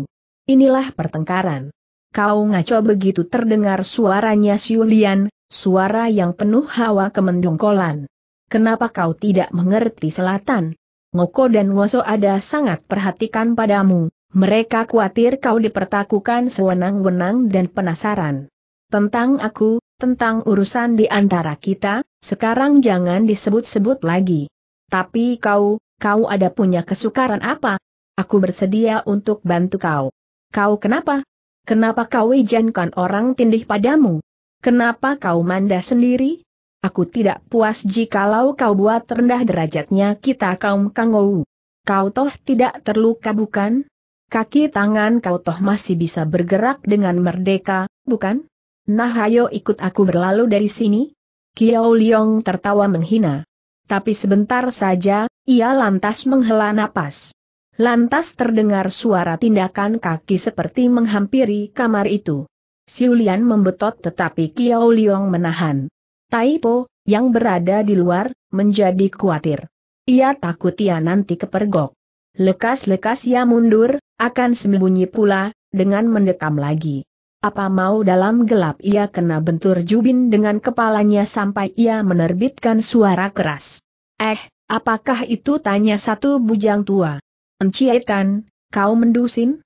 Inilah pertengkaran kau ngaco begitu terdengar suaranya Siulian, suara yang penuh hawa kemendongkolan. Kenapa kau tidak mengerti selatan? Ngoko dan Woso ada sangat perhatikan padamu, mereka khawatir kau dipertakukan sewenang-wenang dan penasaran. Tentang aku, tentang urusan di antara kita, sekarang jangan disebut-sebut lagi. Tapi kau, kau ada punya kesukaran apa? Aku bersedia untuk bantu kau. Kau kenapa? Kenapa kau kan orang tindih padamu? Kenapa kau manda sendiri? Aku tidak puas jikalau kau buat rendah derajatnya kita kaum kangou. Kau toh tidak terluka bukan? Kaki tangan kau toh masih bisa bergerak dengan merdeka, bukan? Nah ayo ikut aku berlalu dari sini. Kiao Liong tertawa menghina. Tapi sebentar saja, ia lantas menghela napas. Lantas terdengar suara tindakan kaki seperti menghampiri kamar itu. Siulian membetot tetapi Kiao Liong menahan. Taipo, yang berada di luar, menjadi khawatir. Ia takut ia nanti kepergok. Lekas-lekas ia mundur, akan sembunyi pula, dengan mendekam lagi. Apa mau dalam gelap ia kena bentur Jubin dengan kepalanya sampai ia menerbitkan suara keras. Eh, apakah itu tanya satu bujang tua? Encietan, kau mendusin?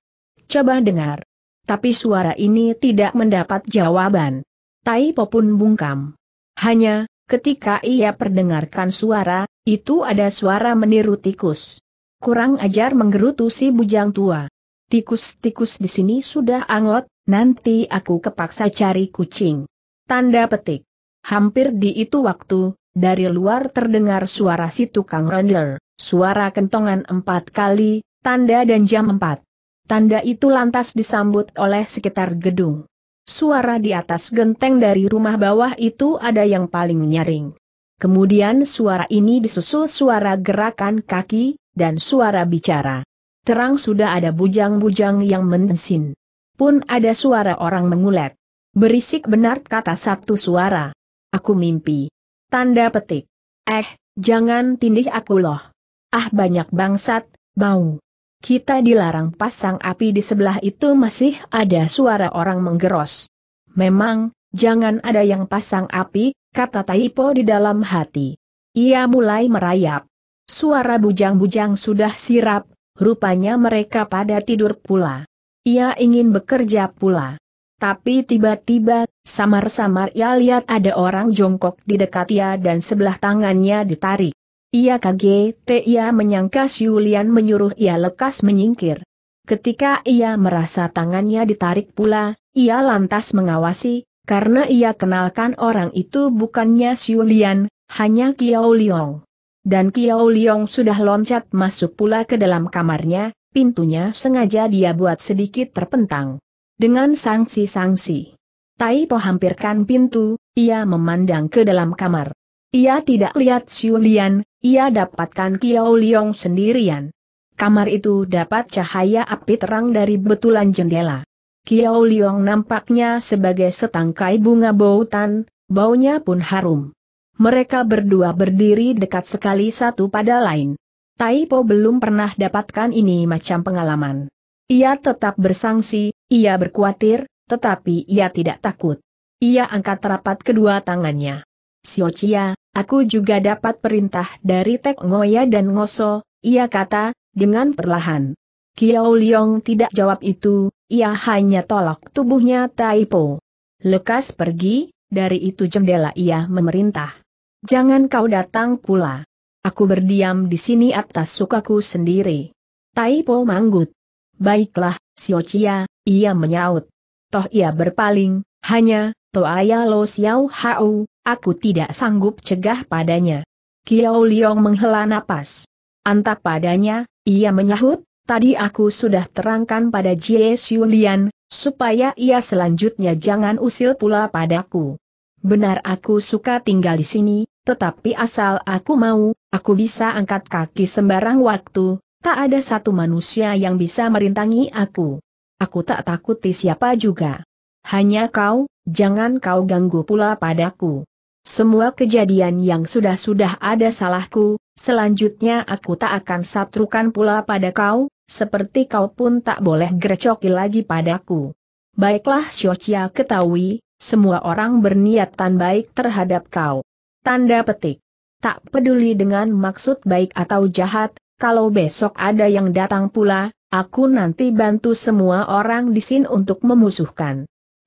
Coba dengar. Tapi suara ini tidak mendapat jawaban. Tai Po pun bungkam. Hanya, ketika ia perdengarkan suara, itu ada suara meniru tikus. Kurang ajar menggerutu si bujang tua. Tikus-tikus di sini sudah angot, nanti aku kepaksa cari kucing. Tanda petik. Hampir di itu waktu, dari luar terdengar suara si tukang ronder. Suara kentongan empat kali, tanda dan jam empat. Tanda itu lantas disambut oleh sekitar gedung. Suara di atas genteng dari rumah bawah itu ada yang paling nyaring. Kemudian suara ini disusul suara gerakan kaki, dan suara bicara. Terang sudah ada bujang-bujang yang mensin. Pun ada suara orang mengulet. Berisik benar kata satu suara. Aku mimpi. Tanda petik. Eh, jangan tindih aku loh. Ah banyak bangsat, mau. Kita dilarang pasang api di sebelah itu masih ada suara orang menggeros. Memang, jangan ada yang pasang api, kata Taipo di dalam hati. Ia mulai merayap. Suara bujang-bujang sudah sirap, rupanya mereka pada tidur pula. Ia ingin bekerja pula. Tapi tiba-tiba, samar-samar ia lihat ada orang jongkok di dekat ia dan sebelah tangannya ditarik. Ia kaget, ia menyangka Siulian menyuruh ia lekas menyingkir. Ketika ia merasa tangannya ditarik pula, ia lantas mengawasi, karena ia kenalkan orang itu bukannya Siulian, hanya Kiao Liong. Dan Kiao Liong sudah loncat masuk pula ke dalam kamarnya, pintunya sengaja dia buat sedikit terpentang. Dengan sanksi-sanksi. Tai Po hampirkan pintu, ia memandang ke dalam kamar. Ia tidak lihat Lian, ia dapatkan Kiao Liong sendirian. Kamar itu dapat cahaya api terang dari betulan jendela. Kiao Liong nampaknya sebagai setangkai bunga bautan, baunya pun harum. Mereka berdua berdiri dekat sekali satu pada lain. Tai Po belum pernah dapatkan ini macam pengalaman. Ia tetap bersangsi, ia berkuatir, tetapi ia tidak takut. Ia angkat rapat kedua tangannya. Chia, aku juga dapat perintah dari Tek Ngoya dan Ngoso, ia kata, dengan perlahan. Kiao Liong tidak jawab itu, ia hanya tolak tubuhnya Taipo. Lekas pergi, dari itu jendela ia memerintah. Jangan kau datang pula. Aku berdiam di sini atas sukaku sendiri. Taipo manggut. Baiklah, Chia, ia menyaut. Toh ia berpaling, hanya, Toaya Lo Xiao Hao, aku tidak sanggup cegah padanya. Kiao Liong menghela napas. Antap padanya, ia menyahut, tadi aku sudah terangkan pada Jie Lian, supaya ia selanjutnya jangan usil pula padaku. Benar aku suka tinggal di sini, tetapi asal aku mau, aku bisa angkat kaki sembarang waktu, tak ada satu manusia yang bisa merintangi aku. Aku tak takuti siapa juga. Hanya kau, jangan kau ganggu pula padaku. Semua kejadian yang sudah-sudah ada salahku, selanjutnya aku tak akan satrukan pula pada kau, seperti kau pun tak boleh grecoki lagi padaku. Baiklah Syocia ketahui, semua orang berniatan baik terhadap kau. Tanda petik. Tak peduli dengan maksud baik atau jahat, kalau besok ada yang datang pula, aku nanti bantu semua orang di sini untuk memusuhkan.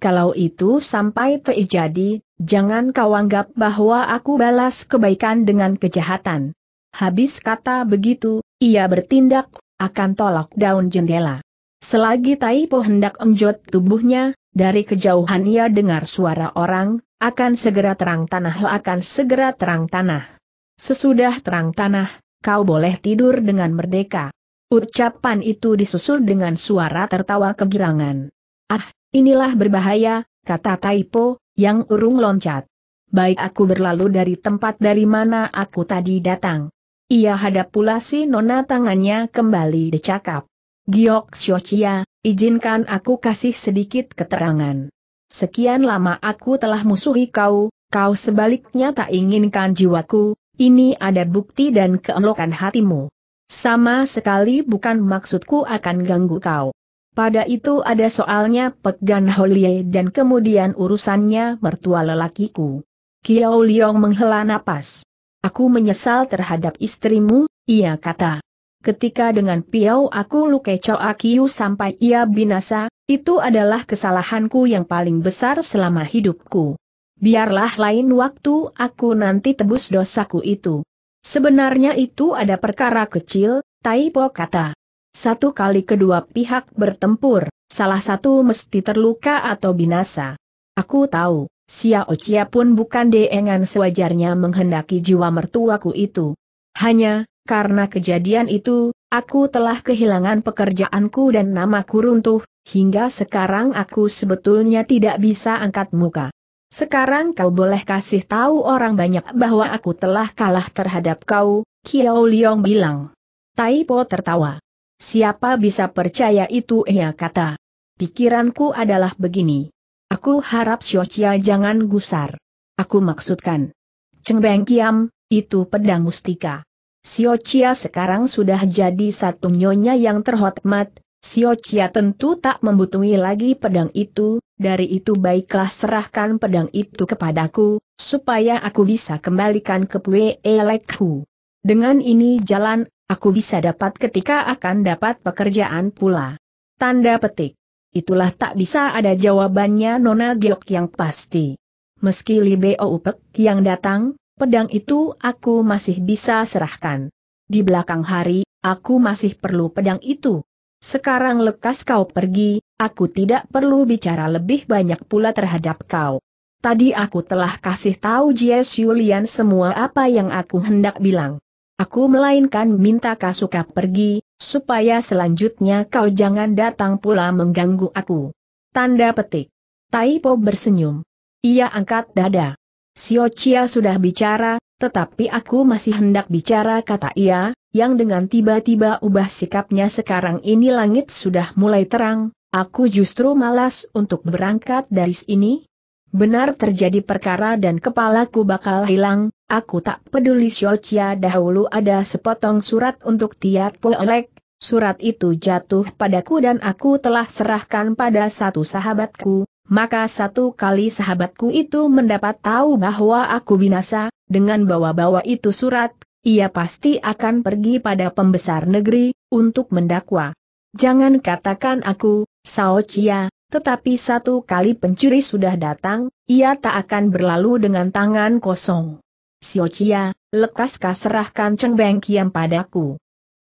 Kalau itu sampai terjadi, jangan kau anggap bahwa aku balas kebaikan dengan kejahatan. Habis kata begitu, ia bertindak, akan tolak daun jendela. Selagi Taipo hendak enjot tubuhnya, dari kejauhan ia dengar suara orang, akan segera terang tanah akan segera terang tanah. Sesudah terang tanah, kau boleh tidur dengan merdeka. Ucapan itu disusul dengan suara tertawa kegirangan. Ah, Inilah berbahaya, kata Taipo, yang urung loncat. Baik aku berlalu dari tempat dari mana aku tadi datang. Ia hadap pula si nona tangannya kembali dicakap. Giok Xiochia, izinkan aku kasih sedikit keterangan. Sekian lama aku telah musuhi kau, kau sebaliknya tak inginkan jiwaku, ini ada bukti dan keelokan hatimu. Sama sekali bukan maksudku akan ganggu kau. Pada itu ada soalnya Pegan Holie dan kemudian urusannya mertua lelakiku. Kiao Liong menghela napas. Aku menyesal terhadap istrimu, ia kata. Ketika dengan Piau aku luke Choa Kiu sampai ia binasa, itu adalah kesalahanku yang paling besar selama hidupku. Biarlah lain waktu aku nanti tebus dosaku itu. Sebenarnya itu ada perkara kecil, Taipo kata. Satu kali kedua pihak bertempur, salah satu mesti terluka atau binasa. Aku tahu, Xiao Chia pun bukan dengan sewajarnya menghendaki jiwa mertuaku itu. Hanya, karena kejadian itu, aku telah kehilangan pekerjaanku dan namaku runtuh, hingga sekarang aku sebetulnya tidak bisa angkat muka. Sekarang kau boleh kasih tahu orang banyak bahwa aku telah kalah terhadap kau, Kiao Liong bilang. Tai Po tertawa. Siapa bisa percaya itu ia kata. Pikiranku adalah begini. Aku harap Siocia jangan gusar. Aku maksudkan. Cengbeng Kiam, itu pedang mustika. Siocia sekarang sudah jadi satu nyonya yang terhormat, Siocia tentu tak membutuhi lagi pedang itu, dari itu baiklah serahkan pedang itu kepadaku, supaya aku bisa kembalikan ke Pue Elekhu. Dengan ini jalan Aku bisa dapat ketika akan dapat pekerjaan pula. Tanda petik. Itulah tak bisa ada jawabannya Nona Giok yang pasti. Meski Li Beo Upek yang datang, pedang itu aku masih bisa serahkan. Di belakang hari, aku masih perlu pedang itu. Sekarang lekas kau pergi, aku tidak perlu bicara lebih banyak pula terhadap kau. Tadi aku telah kasih tahu Jie Xulian semua apa yang aku hendak bilang. Aku melainkan minta Kasuka pergi, supaya selanjutnya kau jangan datang pula mengganggu aku. Tanda petik. Taipo bersenyum. Ia angkat dada. Sio Chia sudah bicara, tetapi aku masih hendak bicara kata ia, yang dengan tiba-tiba ubah sikapnya sekarang ini langit sudah mulai terang, aku justru malas untuk berangkat dari sini. Benar terjadi perkara dan kepalaku bakal hilang, Aku tak peduli Xiaochia dahulu ada sepotong surat untuk Tiat Poelek, surat itu jatuh padaku dan aku telah serahkan pada satu sahabatku, maka satu kali sahabatku itu mendapat tahu bahwa aku binasa, dengan bawa-bawa itu surat, ia pasti akan pergi pada pembesar negeri, untuk mendakwa. Jangan katakan aku, Saochia, tetapi satu kali pencuri sudah datang, ia tak akan berlalu dengan tangan kosong. Siochia, lekaskah serahkan Cheng Beng Kiam padaku.